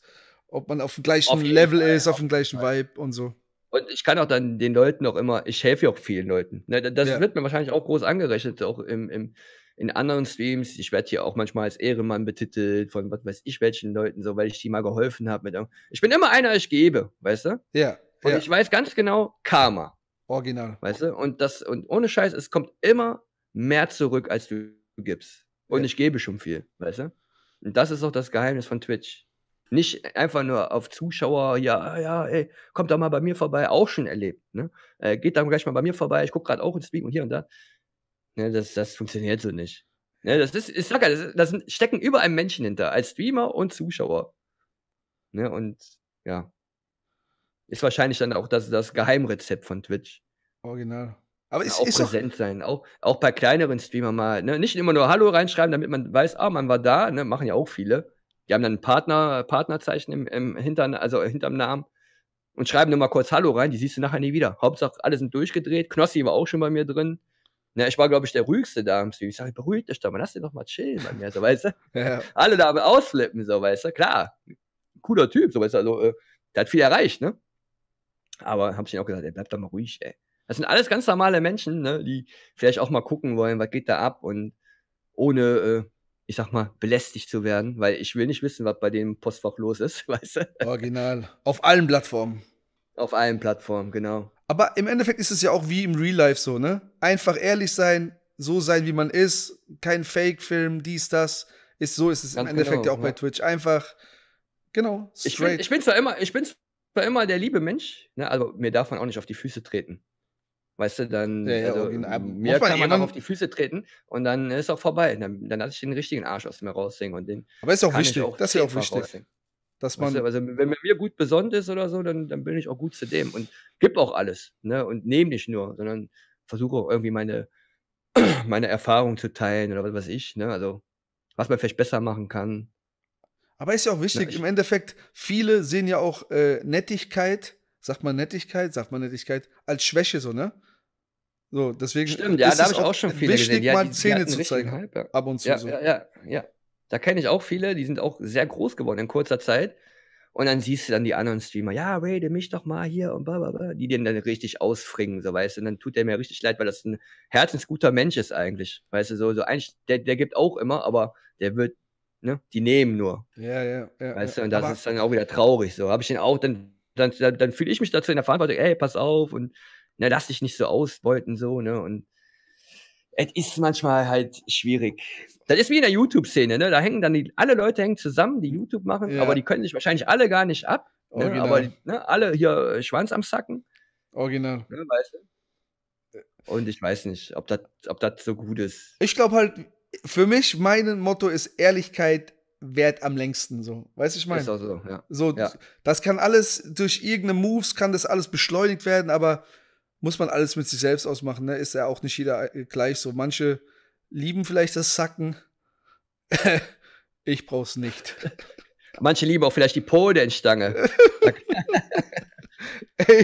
ob man auf dem gleichen auf Level Fall, ist, auf, auf dem gleichen Fall. Vibe und so. Und ich kann auch dann den Leuten auch immer, ich helfe ja auch vielen Leuten. Ne, das ja. wird mir wahrscheinlich auch groß angerechnet, auch im, im in anderen Streams, ich werde hier auch manchmal als Ehrenmann betitelt von was weiß ich welchen Leuten, so, weil ich die mal geholfen habe. Mit, ich bin immer einer, ich gebe, weißt du? Ja. Und ja. ich weiß ganz genau, Karma. Original. Weißt du? Und das, und ohne Scheiß, es kommt immer mehr zurück, als du gibst. Und ja. ich gebe schon viel, weißt du? Und das ist auch das Geheimnis von Twitch. Nicht einfach nur auf Zuschauer, ja, ja, ey, kommt da mal bei mir vorbei, auch schon erlebt. Ne? Äh, geht da gleich mal bei mir vorbei, ich gucke gerade auch ins Stream und hier und da. Ne, das, das funktioniert so nicht. Ne, das ist, ich sag ja, das, das stecken überall Menschen hinter, als Streamer und Zuschauer. Ne, und ja. Ist wahrscheinlich dann auch das, das Geheimrezept von Twitch. Original. Aber ist, ja, auch ist präsent auch sein, auch, auch bei kleineren Streamern mal. Ne? Nicht immer nur Hallo reinschreiben, damit man weiß, ah, man war da, ne? machen ja auch viele. Die haben dann ein Partner, Partnerzeichen im, im Hintern, also hinterm Namen und schreiben nur mal kurz Hallo rein, die siehst du nachher nie wieder. Hauptsache, alle sind durchgedreht. Knossi war auch schon bei mir drin. Na, ich war, glaube ich, der ruhigste da am Stream. Ich sage, beruhig dich doch mal, lass dich doch mal chillen bei mir, so, weißt du? Ja. Alle da Ausflippen, so, weißt du? Klar, cooler Typ, so, weißt du? Also, äh, der hat viel erreicht, ne? Aber habe ich ihm auch gesagt, ey, bleib doch mal ruhig, ey. Das sind alles ganz normale Menschen, ne, die vielleicht auch mal gucken wollen, was geht da ab und ohne, äh, ich sag mal, belästigt zu werden, weil ich will nicht wissen, was bei dem Postfach los ist, weißt du? Original. Auf allen Plattformen. Auf allen Plattformen, genau. Aber im Endeffekt ist es ja auch wie im Real Life so, ne? Einfach ehrlich sein, so sein, wie man ist, kein Fake-Film, dies, das. Ist, so ist es Ganz im Endeffekt genau, ja auch bei Twitch. Einfach, genau, straight. Ich bin, ich bin zwar immer, ich bin zwar immer der liebe Mensch, ne? Also mir darf man auch nicht auf die Füße treten. Weißt du, dann ja, ja, also, mir kann man auch auf die Füße treten und dann ist auch vorbei. Dann, dann lasse ich den richtigen Arsch aus mir raushängen und den. Aber ist auch wichtig, auch das ist ja auch wichtig. Raushängen. Dass man weißt du, also wenn mir gut besonnt ist oder so, dann, dann bin ich auch gut zu dem und gib auch alles. Ne? Und nehme nicht nur, sondern versuche auch irgendwie meine, meine Erfahrung zu teilen oder was weiß ich. Ne? Also, was man vielleicht besser machen kann. Aber ist ja auch wichtig, Na, im Endeffekt, viele sehen ja auch äh, Nettigkeit, sagt man Nettigkeit, sagt man Nettigkeit, als Schwäche so, ne? So, deswegen Stimmt, äh, ja, da habe ich auch schon viele wichtig, gesehen. Ja, die, mal Zähne zu zeigen, Hype, ja. ab und zu. Ja, so. ja, ja, ja. Da kenne ich auch viele, die sind auch sehr groß geworden in kurzer Zeit. Und dann siehst du dann die anderen Streamer, ja, rate mich doch mal hier und bla bla die den dann richtig ausfringen, so weißt du. Und dann tut der mir richtig leid, weil das ein herzensguter Mensch ist eigentlich. Weißt du, so, so eigentlich, der, der gibt auch immer, aber der wird, ne, die nehmen nur. Ja, ja, ja. Weißt du, und das ist dann auch wieder traurig. So habe ich den auch, dann, dann, dann, dann fühle ich mich dazu in der Verantwortung, ey, pass auf und ne, lass dich nicht so ausbeuten, so, ne? Und es ist manchmal halt schwierig. Das ist wie in der YouTube-Szene, ne? Da hängen dann die, alle Leute hängen zusammen, die YouTube machen, ja. aber die können sich wahrscheinlich alle gar nicht ab. Ne? Aber ne? alle hier äh, Schwanz am Sacken. Original. Ne? Weißt du? Und ich weiß nicht, ob das ob so gut ist. Ich glaube halt, für mich, mein Motto ist Ehrlichkeit wert am längsten so. Weißt du, ich meine? so, ja. So, ja. das kann alles durch irgendeine Moves kann das alles beschleunigt werden, aber muss man alles mit sich selbst ausmachen, ne? Ist ja auch nicht jeder äh, gleich so. Manche lieben vielleicht das Sacken. ich brauch's nicht. Manche lieben auch vielleicht die Polenstange.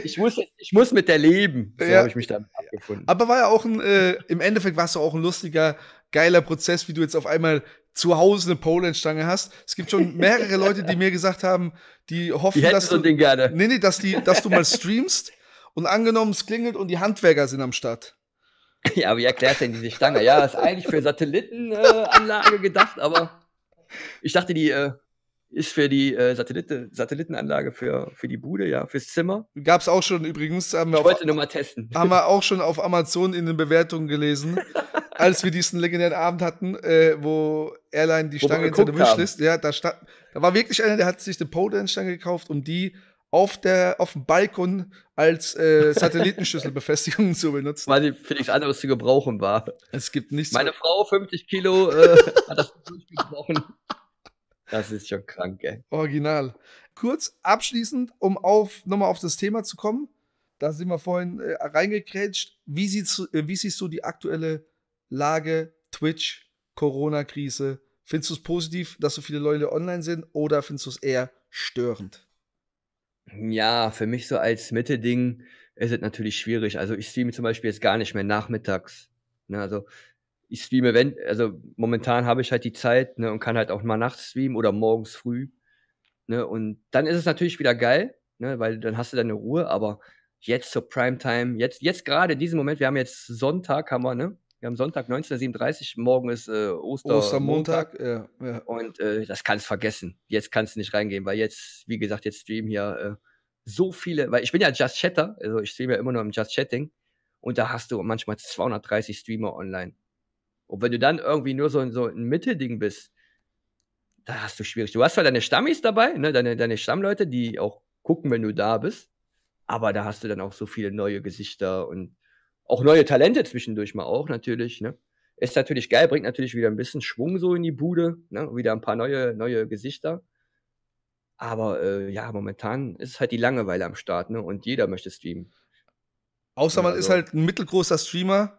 ich, muss, ich muss mit der leben. So ja. habe ich mich dann abgefunden. Aber war ja auch ein, äh, im Endeffekt war es auch ein lustiger, geiler Prozess, wie du jetzt auf einmal zu Hause eine Polenstange hast. Es gibt schon mehrere Leute, die mir gesagt haben, die hoffen, die dass du so nee, nee, dass die, dass du mal streamst und angenommen, es klingelt und die Handwerker sind am Start. Ja, wie erklärt denn diese Stange? Ja, ist eigentlich für Satellitenanlage äh, gedacht, aber ich dachte, die äh, ist für die äh, Satellite, Satellitenanlage für, für die Bude, ja, fürs Zimmer. Gab es auch schon übrigens. Haben wir ich wollte auf, nur mal testen. Haben wir auch schon auf Amazon in den Bewertungen gelesen, als wir diesen legendären Abend hatten, äh, wo Airline die wo Stange in der Wishlist, ja, da, stand, da war wirklich einer, der hat sich eine Pole-Stange gekauft, um die auf, der, auf dem Balkon als äh, Satellitenschüsselbefestigung zu benutzen. Weil die für nichts anderes zu gebrauchen war. Es gibt nichts. Meine Frau, 50 Kilo, äh, hat das gebrauchen. Das ist schon krank, ey. Original. Kurz abschließend, um auf, nochmal auf das Thema zu kommen. Da sind wir vorhin äh, reingekrätscht. Wie äh, wie siehst du die aktuelle Lage Twitch, Corona-Krise? Findest du es positiv, dass so viele Leute online sind oder findest du es eher störend? Ja, für mich so als Mittelding ist es natürlich schwierig. Also ich streame zum Beispiel jetzt gar nicht mehr nachmittags. Ne? Also ich streame, wenn, also momentan habe ich halt die Zeit ne, und kann halt auch mal nachts streamen oder morgens früh. Ne? Und dann ist es natürlich wieder geil, ne, weil dann hast du deine Ruhe, aber jetzt zur Primetime, jetzt, jetzt gerade in diesem Moment, wir haben jetzt Sonntag, haben wir, ne? Wir haben Sonntag 1937, morgen ist äh, Oster Ostermontag. Ja, ja. Und äh, das kannst du vergessen. Jetzt kannst du nicht reingehen, weil jetzt, wie gesagt, jetzt streamen hier äh, so viele, weil ich bin ja Just Chatter, also ich streame ja immer nur im Just Chatting. Und da hast du manchmal 230 Streamer online. Und wenn du dann irgendwie nur so, so ein Mittelding bist, da hast du schwierig. Du hast zwar deine Stammis dabei, ne, deine, deine Stammleute, die auch gucken, wenn du da bist, aber da hast du dann auch so viele neue Gesichter und auch neue Talente zwischendurch mal auch natürlich, ne? Ist natürlich geil, bringt natürlich wieder ein bisschen Schwung so in die Bude, ne? Wieder ein paar neue, neue Gesichter. Aber äh, ja, momentan ist halt die Langeweile am Start, ne? Und jeder möchte streamen. Außer man ja, also. ist halt ein mittelgroßer Streamer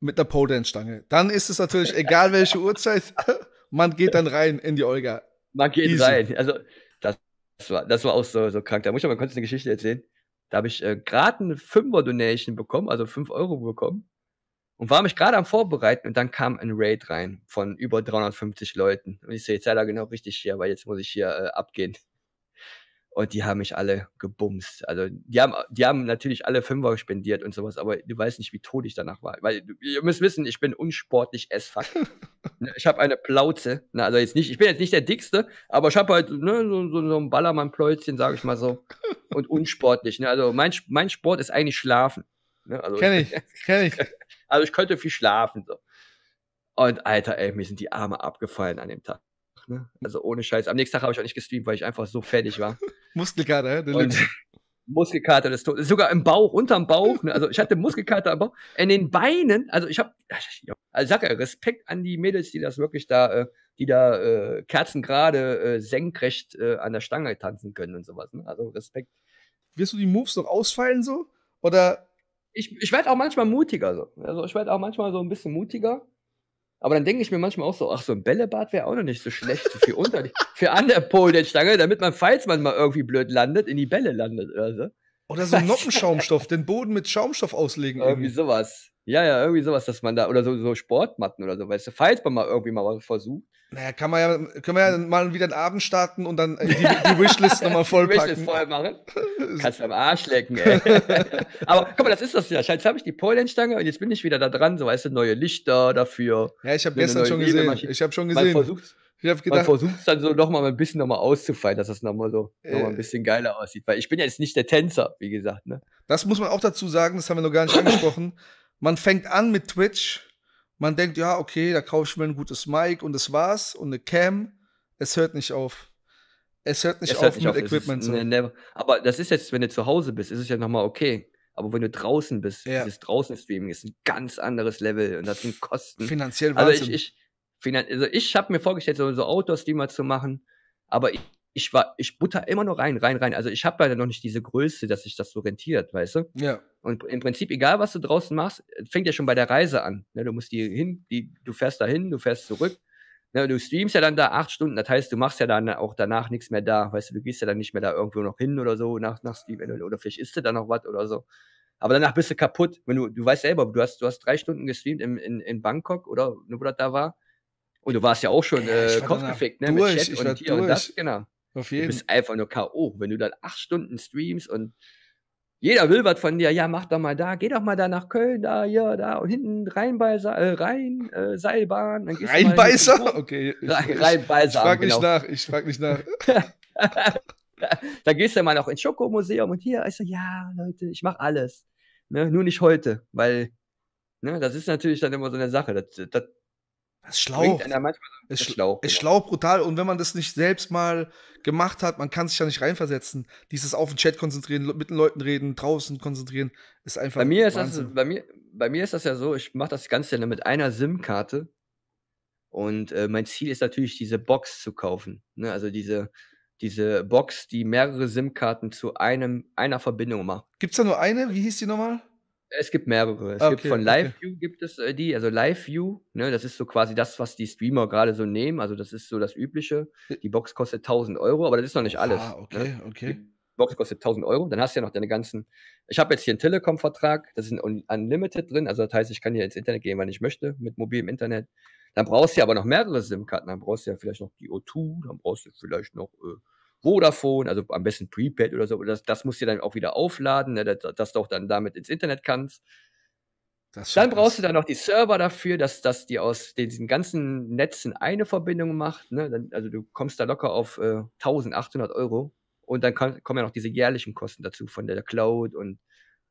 mit einer pole stange Dann ist es natürlich egal, welche Uhrzeit, man geht dann rein in die Olga. Man geht Easy. rein. Also, das, das, war, das war auch so, so krank. Da muss ich mal kurz eine Geschichte erzählen. Da habe ich äh, gerade eine Fünfer-Donation bekommen, also 5 Euro bekommen. Und war mich gerade am Vorbereiten und dann kam ein Raid rein von über 350 Leuten. Und ich sehe, so, jetzt sei da genau richtig hier, weil jetzt muss ich hier äh, abgehen und die haben mich alle gebumst. Also die haben, die haben natürlich alle Fünfer spendiert und sowas, aber du weißt nicht, wie tot ich danach war. Weil ihr müsst wissen, ich bin unsportlich as fuck. Ne, ich habe eine Plauze. Na, also jetzt nicht, ich bin jetzt nicht der Dickste, aber ich habe halt ne, so, so, so ein Ballermann-Pläuzchen, sage ich mal so. Und unsportlich. Ne? Also mein, mein Sport ist eigentlich Schlafen. Ne? Also kenn ich, kenn ich. Also ich könnte viel schlafen. So. Und Alter, ey, mir sind die Arme abgefallen an dem Tag. Ne? Also ohne Scheiß. Am nächsten Tag habe ich auch nicht gestreamt, weil ich einfach so fertig war. Muskelkater, ja? Muskelkater des Todes. Sogar im Bauch, unterm Bauch. Ne? Also ich hatte Muskelkater am Bauch. In den Beinen, also ich habe, also sag ja, Respekt an die Mädels, die das wirklich da, äh, die da äh, kerzengerade äh, senkrecht äh, an der Stange tanzen können und sowas. Ne? Also Respekt. Wirst du die Moves noch ausfallen so? Oder? Ich, ich werde auch manchmal mutiger so. Also ich werde auch manchmal so ein bisschen mutiger. Aber dann denke ich mir manchmal auch so, ach, so ein Bällebad wäre auch noch nicht so schlecht für unter für an der Pole der Stange, damit man, falls man mal irgendwie blöd landet, in die Bälle landet oder so. Oder so Noppenschaumstoff, den Boden mit Schaumstoff auslegen. Irgendwie, irgendwie sowas. Ja, ja, irgendwie sowas, dass man da, oder so, so Sportmatten oder so, weißt du, falls man mal irgendwie mal was versucht, naja, kann man ja, können wir ja hm. mal wieder einen Abend starten und dann äh, die, die Wishlist nochmal vollpacken. die Wishlist voll machen. Kannst du am Arsch lecken, ey. Aber guck mal, das ist das ja. Jetzt habe ich die Polenstange und jetzt bin ich wieder da dran. So, weißt du, neue Lichter dafür. Ja, ich habe gestern schon gesehen. Ich habe schon gesehen. Man versucht ich hab gedacht, man versucht es dann so nochmal ein bisschen nochmal auszufallen, dass das nochmal so äh, noch mal ein äh. bisschen geiler aussieht. Weil ich bin ja jetzt nicht der Tänzer, wie gesagt. Ne? Das muss man auch dazu sagen, das haben wir noch gar nicht angesprochen. Man fängt an mit Twitch man denkt, ja, okay, da kaufe ich mir ein gutes Mic und das war's und eine Cam. Es hört nicht auf. Es hört nicht es hört auf nicht mit auf. Equipment. Ist, ne, ne, aber das ist jetzt, wenn du zu Hause bist, ist es ja nochmal okay. Aber wenn du draußen bist, ja. dieses Draußen-Streaming ist ein ganz anderes Level und das sind Kosten. Finanziell Wahnsinn. Also ich, ich, finan also ich habe mir vorgestellt, so, so Outdoor-Streamer zu machen, aber ich, ich war, ich butter immer nur rein, rein, rein. Also ich habe leider noch nicht diese Größe, dass sich das so rentiert, weißt du? Ja. Und im Prinzip, egal was du draußen machst, äh, fängt ja schon bei der Reise an. Ne? Du musst die hin, die, du fährst dahin, du fährst zurück. Ne? Du streamst ja dann da acht Stunden, das heißt, du machst ja dann auch danach nichts mehr da, weißt du, du gehst ja dann nicht mehr da irgendwo noch hin oder so, nach, nach Stream, oder vielleicht isst du da noch was oder so. Aber danach bist du kaputt. Wenn du, du weißt selber, du hast, du hast drei Stunden gestreamt in, in, in Bangkok oder wo das da war. Und du warst ja auch schon äh, kopfgefickt, ne? Durch, mit Chat und hier durch. und das, genau. Auf jeden. Du bist einfach nur K.O. Wenn du dann acht Stunden streamst und jeder will was von dir, ja, mach doch mal da, geh doch mal da nach Köln, da, ja, da, und hinten Rheinbeiser, äh, Rhein, äh, Seilbahn. Dann Rheinbeiser? Okay. Ich, Rheinbeiser. Ich frag nicht genau. nach, ich frag nicht nach. dann gehst du mal noch ins Schokomuseum und hier, ich also, ja, Leute, ich mach alles. Ne, nur nicht heute, weil ne, das ist natürlich dann immer so eine Sache. Das, das das ist schlau. einer manchmal ist, ist schlau. Genau. Ist schlau, brutal. Und wenn man das nicht selbst mal gemacht hat, man kann sich da nicht reinversetzen. Dieses auf den Chat konzentrieren, mit den Leuten reden, draußen konzentrieren, ist einfach. Bei mir ist, das, bei mir, bei mir ist das ja so, ich mache das Ganze mit einer SIM-Karte. Und äh, mein Ziel ist natürlich, diese Box zu kaufen. Ne? Also diese, diese Box, die mehrere SIM-Karten zu einem, einer Verbindung macht. Gibt es da nur eine? Wie hieß die nochmal? Es gibt mehrere. Es okay, gibt von LiveView okay. gibt es äh, die, also LiveView, ne, das ist so quasi das, was die Streamer gerade so nehmen. Also das ist so das Übliche. Die Box kostet 1000 Euro, aber das ist noch nicht alles. Ah, okay, ne? okay. Die Box kostet 1000 Euro. Dann hast du ja noch deine ganzen. Ich habe jetzt hier einen Telekom-Vertrag, das ist ein Unlimited drin. Also das heißt, ich kann hier ins Internet gehen, wann ich möchte, mit mobilem Internet. Dann brauchst du ja aber noch mehrere SIM-Karten. Dann brauchst du ja vielleicht noch die O2, dann brauchst du vielleicht noch äh, Vodafone, also am besten Prepaid oder so. Das, das musst du dann auch wieder aufladen, ne, dass, dass, du auch dann damit ins Internet kannst. dann brauchst krass. du dann noch die Server dafür, dass, dass die aus diesen ganzen Netzen eine Verbindung macht. Ne? Dann, also du kommst da locker auf äh, 1800 Euro. Und dann kann, kommen ja noch diese jährlichen Kosten dazu von der Cloud und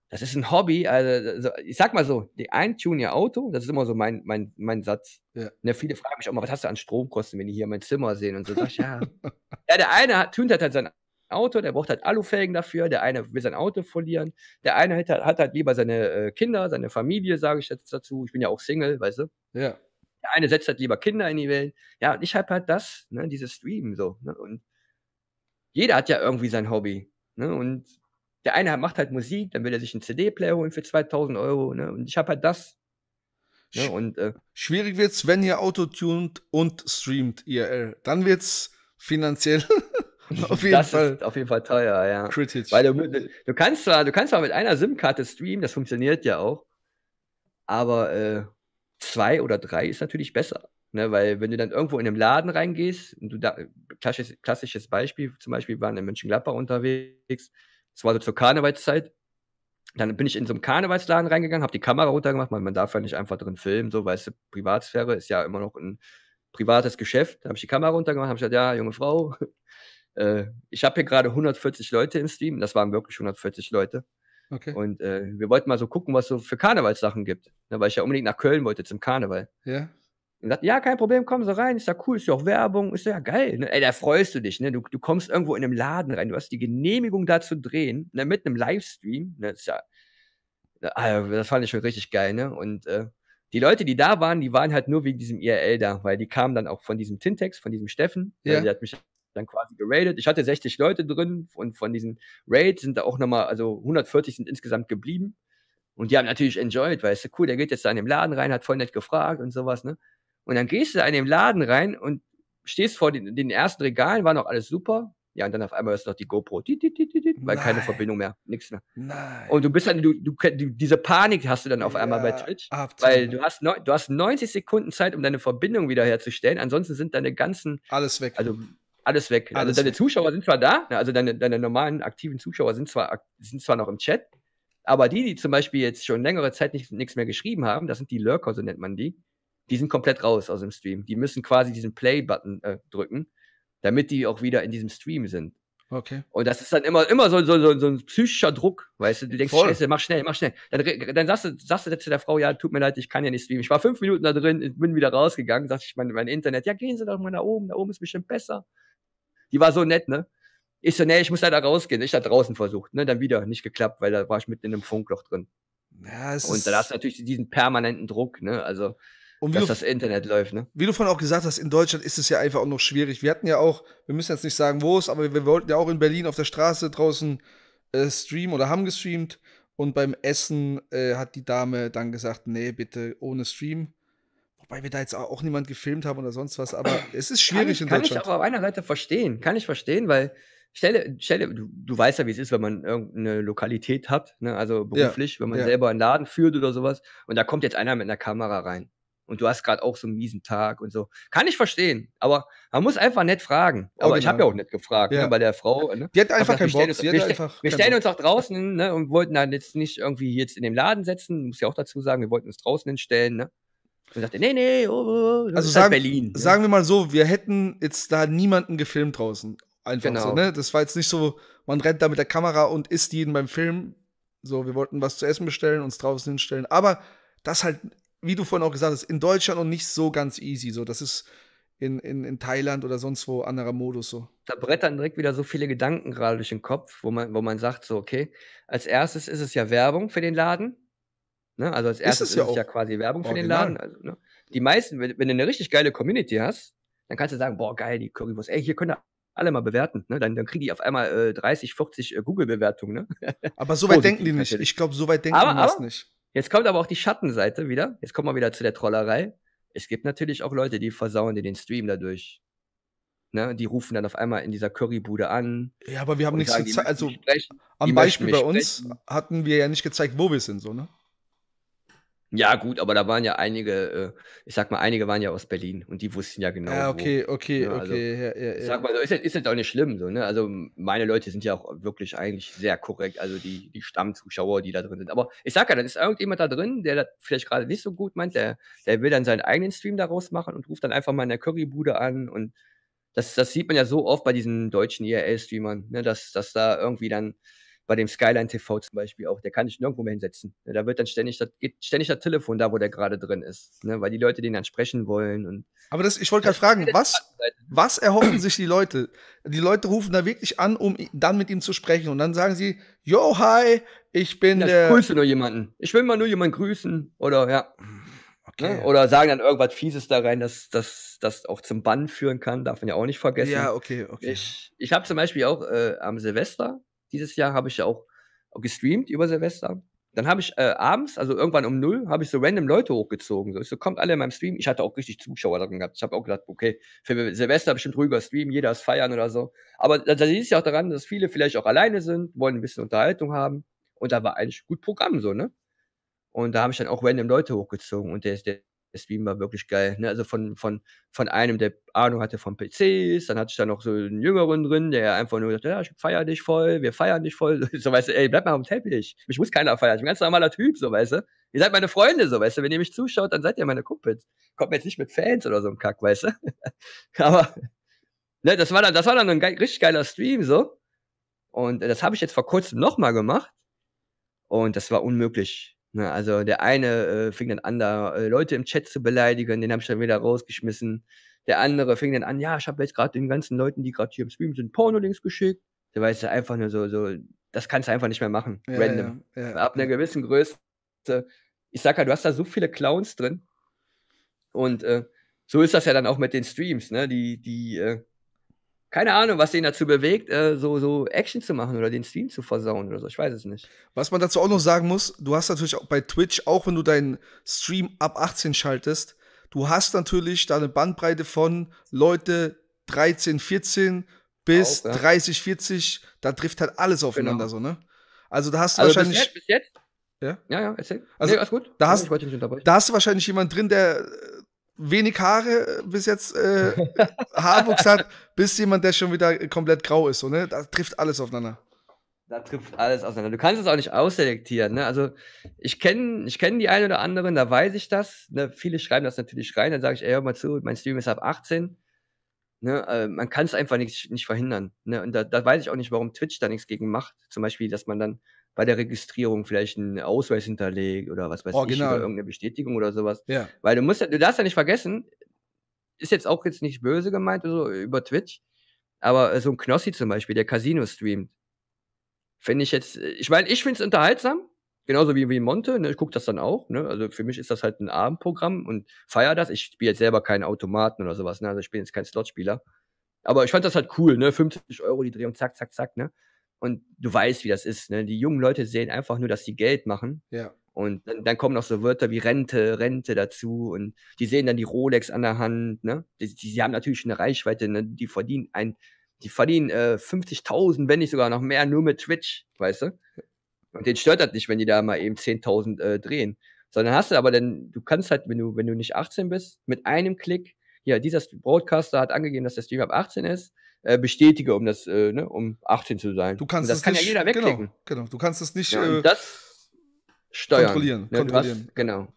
das ist ein Hobby. Also, also, ich sag mal so, die ein tun ihr Auto, das ist immer so mein, mein, mein Satz. Ja. Ne, viele fragen mich auch mal, was hast du an Stromkosten, wenn die hier mein Zimmer sehen? Und so sag ich, ja. ja, der eine hat, tunt halt, halt sein Auto, der braucht halt Alufelgen dafür, der eine will sein Auto verlieren, der eine hat, hat halt lieber seine äh, Kinder, seine Familie, sage ich jetzt dazu. Ich bin ja auch Single, weißt du? Ja. Der eine setzt halt lieber Kinder in die Welt. Ja, und ich hab halt das, ne, dieses Stream so. Ne? Und jeder hat ja irgendwie sein Hobby. Ne? Und der eine macht halt Musik, dann will er sich einen CD-Player holen für 2000 Euro. Ne? Und ich habe halt das. Ne? Und, äh, Schwierig wird's, wenn ihr autotuned und streamt IRL. Äh, dann wird es finanziell auf jeden das Fall. Ist auf jeden Fall teuer, ja. Kritisch. Weil du, du, kannst zwar, du kannst zwar mit einer SIM-Karte streamen, das funktioniert ja auch, aber äh, zwei oder drei ist natürlich besser. Ne, weil wenn du dann irgendwo in einem Laden reingehst, und du da, äh, klassisches, klassisches Beispiel, zum Beispiel waren in Mönchengladbach unterwegs, es war so zur Karnevalszeit. Dann bin ich in so einen Karnevalsladen reingegangen, habe die Kamera runtergemacht, weil man darf ja nicht einfach drin filmen, so, weißt du, Privatsphäre ist ja immer noch ein privates Geschäft. Da habe ich die Kamera runtergemacht, habe ich gesagt, ja, junge Frau, äh, ich habe hier gerade 140 Leute im Stream, das waren wirklich 140 Leute. Okay. Und äh, wir wollten mal so gucken, was so für Karnevalssachen gibt, ne, weil ich ja unbedingt nach Köln wollte zum Karneval. Ja. Und sagt, ja, kein Problem, kommen Sie rein, ist ja cool, ist ja auch Werbung, ist ja geil. Ne? Ey, da freust du dich, ne? Du, du kommst irgendwo in einem Laden rein, du hast die Genehmigung da zu drehen, ne? mit einem Livestream, ne? Das ist ja, ne, also, das fand ich schon richtig geil, ne? Und äh, die Leute, die da waren, die waren halt nur wegen diesem IRL da, weil die kamen dann auch von diesem Tintex, von diesem Steffen, ja. der hat mich dann quasi geradet. Ich hatte 60 Leute drin und von diesen Raids sind da auch nochmal, also 140 sind insgesamt geblieben. Und die haben natürlich enjoyed, weil es ist cool, der geht jetzt da in den Laden rein, hat voll nett gefragt und sowas, ne? Und dann gehst du da in den Laden rein und stehst vor den, den ersten Regalen, war noch alles super. Ja, und dann auf einmal ist noch die GoPro, die, die, die, weil Nein. keine Verbindung mehr, nichts mehr. Nein. Und du bist dann, du, du, diese Panik hast du dann auf einmal ja, bei Twitch, absolut. weil du hast, neun, du hast 90 Sekunden Zeit, um deine Verbindung wiederherzustellen. Ansonsten sind deine ganzen. Alles weg. Also alles weg. Also alles also deine weg. Zuschauer sind zwar da, ne, also deine, deine normalen aktiven Zuschauer sind zwar, sind zwar noch im Chat, aber die, die zum Beispiel jetzt schon längere Zeit nichts mehr geschrieben haben, das sind die Lurker, so nennt man die, die sind komplett raus aus dem Stream. Die müssen quasi diesen Play-Button äh, drücken, damit die auch wieder in diesem Stream sind. Okay. Und das ist dann immer, immer so, so, so, so ein psychischer Druck, weißt du, du denkst, Voll. Scheiße, mach schnell, mach schnell. Dann, dann sagst, du, sagst du zu der Frau, ja, tut mir leid, ich kann ja nicht streamen. Ich war fünf Minuten da drin, bin wieder rausgegangen, sagte ich mein, mein Internet, ja, gehen Sie doch mal nach oben, da oben ist bestimmt besser. Die war so nett, ne? Ich so, nee, ich muss leider rausgehen. Ich da draußen versucht, ne? Dann wieder nicht geklappt, weil da war ich mitten in einem Funkloch drin. Ja, es Und da hast du natürlich diesen permanenten Druck, ne? Also und dass du, das Internet läuft, ne? Wie du vorhin auch gesagt hast, in Deutschland ist es ja einfach auch noch schwierig. Wir hatten ja auch, wir müssen jetzt nicht sagen, wo es, aber wir wollten ja auch in Berlin auf der Straße draußen äh, streamen oder haben gestreamt. Und beim Essen äh, hat die Dame dann gesagt, nee, bitte ohne Stream. Wobei wir da jetzt auch niemand gefilmt haben oder sonst was, aber es ist schwierig ich, in Deutschland. Kann ich auch auf einer Seite verstehen, kann ich verstehen, weil stelle, stelle du, du weißt ja, wie es ist, wenn man irgendeine Lokalität hat, ne, also beruflich, ja, wenn man ja. selber einen Laden führt oder sowas und da kommt jetzt einer mit einer Kamera rein und du hast gerade auch so einen miesen Tag und so. Kann ich verstehen, aber man muss einfach nett fragen. Oh, aber oh, ich habe genau. ja auch nett gefragt ne, ja. ne, bei der Frau. Ne? Die hat einfach keinen Bock. Wir, stellen, uns, wir stellen uns auch draußen ne, und wollten dann jetzt nicht irgendwie jetzt in dem Laden setzen, muss ja auch dazu sagen, wir wollten uns draußen hinstellen. Ne? Und sagte, nee, nee, oh, oh, oh, das also ist halt sagen, halt Berlin. Ne? Sagen wir mal so, wir hätten jetzt da niemanden gefilmt draußen. Einfach genau. so, ne? Das war jetzt nicht so, man rennt da mit der Kamera und isst jeden beim Film. So, wir wollten was zu essen bestellen, uns draußen hinstellen. Aber das halt wie du vorhin auch gesagt hast, in Deutschland und nicht so ganz easy. So, das ist in, in, in Thailand oder sonst wo anderer Modus so. Da brettern direkt wieder so viele Gedanken gerade durch den Kopf, wo man, wo man sagt, so, okay, als erstes ist es ja Werbung für den Laden. Ne? Also als erstes ist es ja, es ja quasi Werbung original. für den Laden. Also, ne? Die meisten, wenn, wenn, du eine richtig geile Community hast, dann kannst du sagen, boah, geil, die Currywurst, ey, hier können alle mal bewerten. Ne? Dann, dann kriegen die auf einmal äh, 30, 40 äh, Google-Bewertungen. Ne? Aber so weit denken die nicht. Ich glaube, so weit denken die das nicht. Jetzt kommt aber auch die Schattenseite wieder. Jetzt kommen wir wieder zu der Trollerei. Es gibt natürlich auch Leute, die versauen dir den Stream dadurch. Ne? Die rufen dann auf einmal in dieser Currybude an. Ja, aber wir haben nichts gezeigt. Also, am Beispiel bei uns sprechen. hatten wir ja nicht gezeigt, wo wir sind, so, ne? Ja, gut, aber da waren ja einige, äh, ich sag mal, einige waren ja aus Berlin und die wussten ja genau. Ja, ah, okay, wo, okay, ne? also, okay. Ja, ja, ja. sag mal, so, ist, ist jetzt auch nicht schlimm, so, ne? Also, meine Leute sind ja auch wirklich eigentlich sehr korrekt, also die, die Stammzuschauer, die da drin sind. Aber ich sag ja, dann ist irgendjemand da drin, der das vielleicht gerade nicht so gut meint, der, der will dann seinen eigenen Stream daraus machen und ruft dann einfach mal in der Currybude an und das, das sieht man ja so oft bei diesen deutschen IRL-Streamern, ne? dass, dass da irgendwie dann bei dem Skyline TV zum Beispiel auch, der kann dich nirgendwo mehr hinsetzen. Ne, da wird dann ständig das, geht ständig das Telefon da, wo der gerade drin ist, ne? weil die Leute den dann sprechen wollen. Und Aber das, ich wollte gerade fragen, was, was erhoffen sich die Leute? Die Leute rufen da wirklich an, um dann mit ihm zu sprechen und dann sagen sie, yo, hi, ich bin ja, der... Ich grüße nur jemanden. Ich will mal nur jemanden grüßen oder ja. Okay. Ne? Oder sagen dann irgendwas Fieses da rein, dass das auch zum Bann führen kann, darf man ja auch nicht vergessen. Ja, okay, okay. Ich, ich habe zum Beispiel auch äh, am Silvester, dieses Jahr habe ich ja auch gestreamt über Silvester. Dann habe ich äh, abends, also irgendwann um null, habe ich so random Leute hochgezogen. So, ich so, kommt alle in meinem Stream. Ich hatte auch richtig Zuschauer darin gehabt. Ich habe auch gedacht, okay, für Silvester bestimmt ruhiger Stream, jeder ist feiern oder so. Aber da, da siehst du ja auch daran, dass viele vielleicht auch alleine sind, wollen ein bisschen Unterhaltung haben. Und da war eigentlich gut Programm so, ne? Und da habe ich dann auch random Leute hochgezogen. Und der, der der Stream war wirklich geil. Ne? Also von, von, von einem, der Ahnung hatte von PCs, dann hatte ich da noch so einen Jüngeren drin, der einfach nur sagte, ja, ich feier dich voll, wir feiern dich voll. So, weißt du, ey, bleib mal am Teppich. Mich muss keiner feiern. Ich bin ein ganz normaler Typ, so, weißt du. Ihr seid meine Freunde, so, weißt du. Wenn ihr mich zuschaut, dann seid ihr meine Kumpels. Kommt mir jetzt nicht mit Fans oder so ein Kack, weißt du. Aber, ne, das war dann, das war dann ein ge richtig geiler Stream, so. Und das habe ich jetzt vor kurzem nochmal gemacht. Und das war unmöglich. Ne, also der eine äh, fing dann an, da äh, Leute im Chat zu beleidigen, den habe ich dann wieder rausgeschmissen. Der andere fing dann an, ja, ich habe jetzt gerade den ganzen Leuten, die gerade hier im Stream sind, Porno-Links geschickt. Da weißt du einfach nur so, so, das kannst du einfach nicht mehr machen. Ja, random. Ja, ja, Ab einer gewissen Größe. Ich sag halt, du hast da so viele Clowns drin. Und äh, so ist das ja dann auch mit den Streams, ne? Die, die, äh, keine Ahnung, was den dazu bewegt, äh, so, so Action zu machen oder den Stream zu versauen oder so. Ich weiß es nicht. Was man dazu auch noch sagen muss, du hast natürlich auch bei Twitch, auch wenn du deinen Stream ab 18 schaltest, du hast natürlich da eine Bandbreite von Leute 13, 14 bis auch, ja. 30, 40. Da trifft halt alles aufeinander genau. so, ne? Also da hast du also wahrscheinlich. Bis jetzt, bis jetzt? Ja? ja, ja, erzähl. Also, nee, alles gut. Da hast, da hast du wahrscheinlich jemanden drin, der äh, wenig Haare äh, bis jetzt äh, Haarwuchs hat, bis jemand, der schon wieder komplett grau ist. So, ne? Da trifft alles aufeinander. Da trifft alles auseinander. Du kannst es auch nicht ausselektieren. Ne? Also ich kenne ich kenn die einen oder anderen, da weiß ich das. Ne? Viele schreiben das natürlich rein. Dann sage ich, ey, hör mal zu, mein Stream ist ab 18. Ne? Äh, man kann es einfach nicht, nicht verhindern. Ne? Und da, da weiß ich auch nicht, warum Twitch da nichts gegen macht. Zum Beispiel, dass man dann bei der Registrierung vielleicht einen Ausweis hinterlegt oder was weiß Original. ich, oder irgendeine Bestätigung oder sowas. Ja. Weil du musst ja, du darfst ja nicht vergessen, ist jetzt auch jetzt nicht böse gemeint so, über Twitch, aber äh, so ein Knossi zum Beispiel, der Casino streamt, finde ich jetzt, äh, ich meine, ich finde es unterhaltsam, genauso wie, wie Monte, ne, ich gucke das dann auch, ne, also für mich ist das halt ein Abendprogramm und feiere das, ich spiele jetzt selber keinen Automaten oder sowas, ne, also ich bin jetzt kein Slotspieler, aber ich fand das halt cool, ne, 50 Euro die Drehung, zack, zack, zack, ne, und du weißt, wie das ist. Ne? Die jungen Leute sehen einfach nur, dass sie Geld machen. Ja. Und dann, dann, kommen noch so Wörter wie Rente, Rente dazu. Und die sehen dann die Rolex an der Hand. Ne? Die, die, die haben natürlich eine Reichweite. Ne? Die verdienen ein, die verdienen äh, 50.000, wenn nicht sogar noch mehr, nur mit Twitch, weißt du? Und den stört das nicht, wenn die da mal eben 10.000 äh, drehen. Sondern hast du aber dann, du kannst halt, wenn du, wenn du nicht 18 bist, mit einem Klick, ja, dieser Broadcaster hat angegeben, dass der Stream ab 18 ist. Äh, bestätige, um das, äh, ne, um 18 zu sein. Du kannst und das kann nicht, ja jeder genau, wegklicken. Genau, genau. Du kannst es nicht ja, äh, das steuern. Kontrollieren. Ne, kontrollieren. Hast, genau.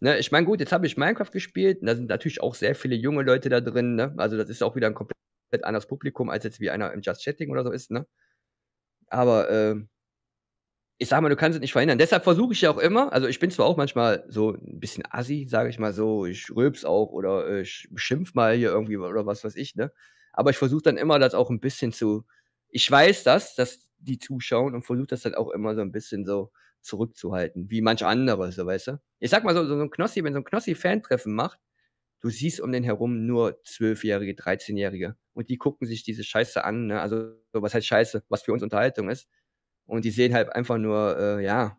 Ne, ich meine, gut, jetzt habe ich Minecraft gespielt. und da sind natürlich auch sehr viele junge Leute da drin. Ne? Also, das ist auch wieder ein komplett anderes Publikum, als jetzt wie einer im Just Chatting oder so ist. Ne? Aber äh, ich sage mal, du kannst es nicht verhindern. Deshalb versuche ich ja auch immer, also ich bin zwar auch manchmal so ein bisschen assi, sage ich mal so, ich rülps auch oder äh, ich beschimpf mal hier irgendwie oder was weiß ich, ne? aber ich versuche dann immer das auch ein bisschen zu, ich weiß das, dass die zuschauen und versuche das dann auch immer so ein bisschen so zurückzuhalten, wie manch andere, so weißt du. Ich sag mal so, so, ein Knossi, wenn so ein Knossi-Fantreffen macht, du siehst um den herum nur Zwölfjährige, 13-Jährige und die gucken sich diese Scheiße an, ne? also was heißt Scheiße, was für uns Unterhaltung ist und die sehen halt einfach nur, äh, ja,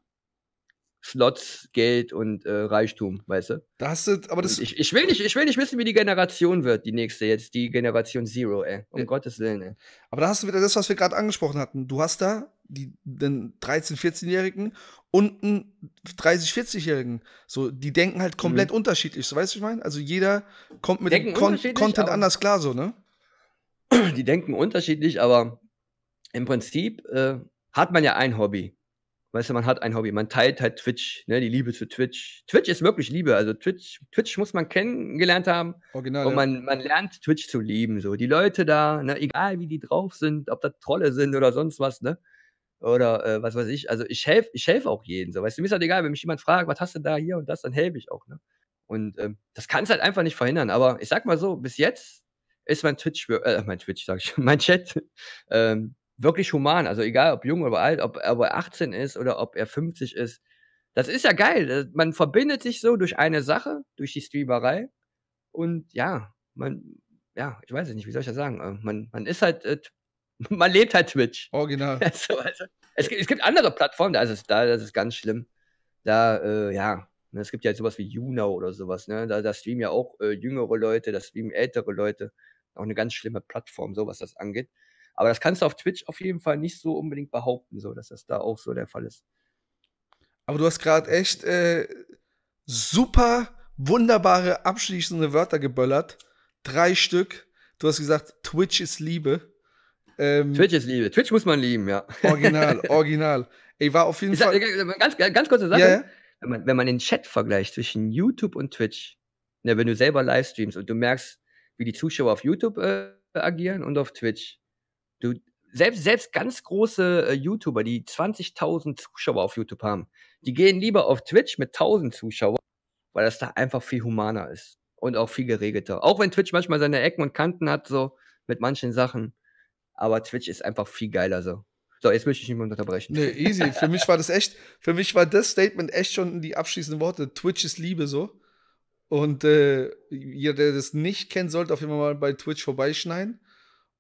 Slots, Geld und äh, Reichtum, weißt du? Das sind, aber das. ich, ich, will nicht, ich will nicht wissen, wie die Generation wird, die nächste jetzt, die Generation Zero, ey. Um ja. Gottes Willen, ey. Aber da hast du wieder das, was wir gerade angesprochen hatten. Du hast da die, den 13-, 14-Jährigen und einen 30-, 40-Jährigen. So, die denken halt komplett mhm. unterschiedlich, so weißt du, ich meine? Also jeder kommt mit denken dem Kon Content anders klar, so, ne? Die denken unterschiedlich, aber im Prinzip äh, hat man ja ein Hobby weißt du, man hat ein Hobby, man teilt halt Twitch, ne, die Liebe zu Twitch. Twitch ist wirklich Liebe, also Twitch, Twitch muss man kennengelernt haben. Original. Und man, ja. man lernt Twitch zu lieben, so. Die Leute da, ne, egal wie die drauf sind, ob das Trolle sind oder sonst was, ne, oder äh, was weiß ich, also ich helfe ich helf auch jedem, so, weißt du, mir ist halt egal, wenn mich jemand fragt, was hast du da, hier und das, dann helfe ich auch, ne. Und ähm, das kannst halt einfach nicht verhindern, aber ich sag mal so, bis jetzt ist mein Twitch, äh, mein Twitch, sag ich, mein Chat, ähm, wirklich human. Also egal, ob jung oder alt, ob, er 18 ist oder ob er 50 ist. Das ist ja geil. Äh, man verbindet sich so durch eine Sache, durch die Streamerei. Und ja, man, ja, ich weiß es nicht, wie soll ich das sagen? Ähm, man, man ist halt, äh, man lebt halt Twitch. Original. Also, also, es, gibt, es gibt andere Plattformen, da ist es, da, das ist ganz schlimm. Da, äh, ja, ne, es gibt ja sowas wie YouNow oder sowas, ne? Da, da streamen ja auch äh, jüngere Leute, da streamen ältere Leute. Auch eine ganz schlimme Plattform, so was das angeht. Aber das kannst du auf Twitch auf jeden Fall nicht so unbedingt behaupten, so dass das da auch so der Fall ist. Aber du hast gerade echt äh, super wunderbare abschließende Wörter geböllert. Drei Stück. Du hast gesagt, Twitch ist Liebe. Ähm, Twitch ist Liebe. Twitch muss man lieben, ja. Original, original. Ey, war auf jeden ich Fall. Äh, äh, äh, ganz, ganz kurze Sache. Yeah. Wenn, man, wenn man den Chat vergleicht zwischen YouTube und Twitch, ne, wenn du selber Livestreams und du merkst, wie die Zuschauer auf YouTube äh, agieren und auf Twitch, Du, selbst, selbst ganz große äh, YouTuber, die 20.000 Zuschauer auf YouTube haben, die gehen lieber auf Twitch mit 1.000 Zuschauern, weil das da einfach viel humaner ist und auch viel geregelter. Auch wenn Twitch manchmal seine Ecken und Kanten hat, so mit manchen Sachen. Aber Twitch ist einfach viel geiler so. So, jetzt möchte ich nicht mehr unterbrechen. Nee, easy. Für mich war das echt, für mich war das Statement echt schon die abschließenden Worte. Twitch ist Liebe so. Und äh, jeder, der das nicht kennt, sollte auf jeden Fall mal bei Twitch vorbeischneiden.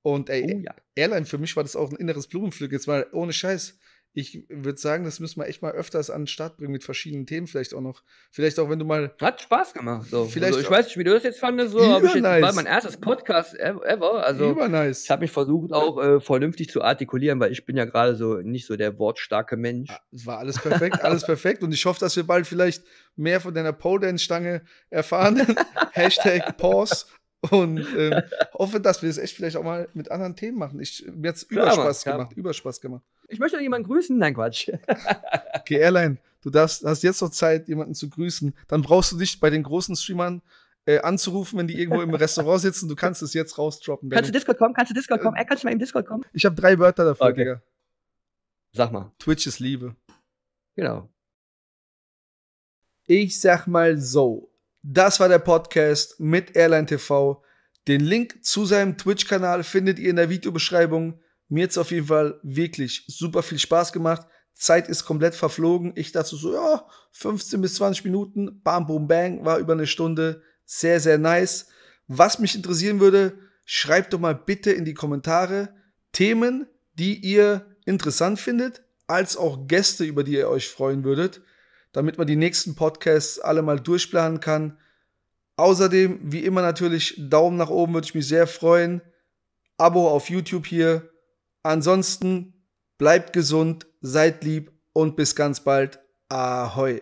Und ey, oh, ja. Airline, für mich war das auch ein inneres Blumenpflück. Jetzt mal ohne Scheiß. Ich würde sagen, das müssen wir echt mal öfters an den Start bringen mit verschiedenen Themen, vielleicht auch noch. Vielleicht auch, wenn du mal. Hat Spaß gemacht. So. Vielleicht also ich weiß nicht, wie du das jetzt fandest. So, aber nice. war mein erstes Podcast e-, ever. Also nice. ich habe mich versucht, auch äh, vernünftig zu artikulieren, weil ich bin ja gerade so nicht so der wortstarke Mensch. Ah, es war alles perfekt, alles perfekt. Und ich hoffe, dass wir bald vielleicht mehr von deiner Pole-Dance-Stange erfahren. Hashtag Pause und ähm, hoffe, dass wir es echt vielleicht auch mal mit anderen Themen machen. Ich, mir hat es Überspaß gemacht. Überspaß gemacht. Ich möchte noch jemanden grüßen. Nein, Quatsch. okay, Airline, du darfst, hast jetzt noch Zeit, jemanden zu grüßen. Dann brauchst du dich bei den großen Streamern äh, anzurufen, wenn die irgendwo im Restaurant sitzen. Du kannst es jetzt rausdroppen. Kannst du Discord kommen? Kannst du Discord kommen? Äh, kannst du mal im Discord kommen? Ich habe drei Wörter dafür, okay. Digga. Sag mal. Twitch ist Liebe. Genau. Ich sag mal so. Das war der Podcast mit Airline TV. Den Link zu seinem Twitch-Kanal findet ihr in der Videobeschreibung. Mir hat es auf jeden Fall wirklich super viel Spaß gemacht. Zeit ist komplett verflogen. Ich dachte so, ja, 15 bis 20 Minuten, bam, boom, bang, war über eine Stunde. Sehr, sehr nice. Was mich interessieren würde, schreibt doch mal bitte in die Kommentare Themen, die ihr interessant findet, als auch Gäste, über die ihr euch freuen würdet damit man die nächsten Podcasts alle mal durchplanen kann. Außerdem, wie immer natürlich, Daumen nach oben würde ich mich sehr freuen. Abo auf YouTube hier. Ansonsten bleibt gesund, seid lieb und bis ganz bald. Ahoi.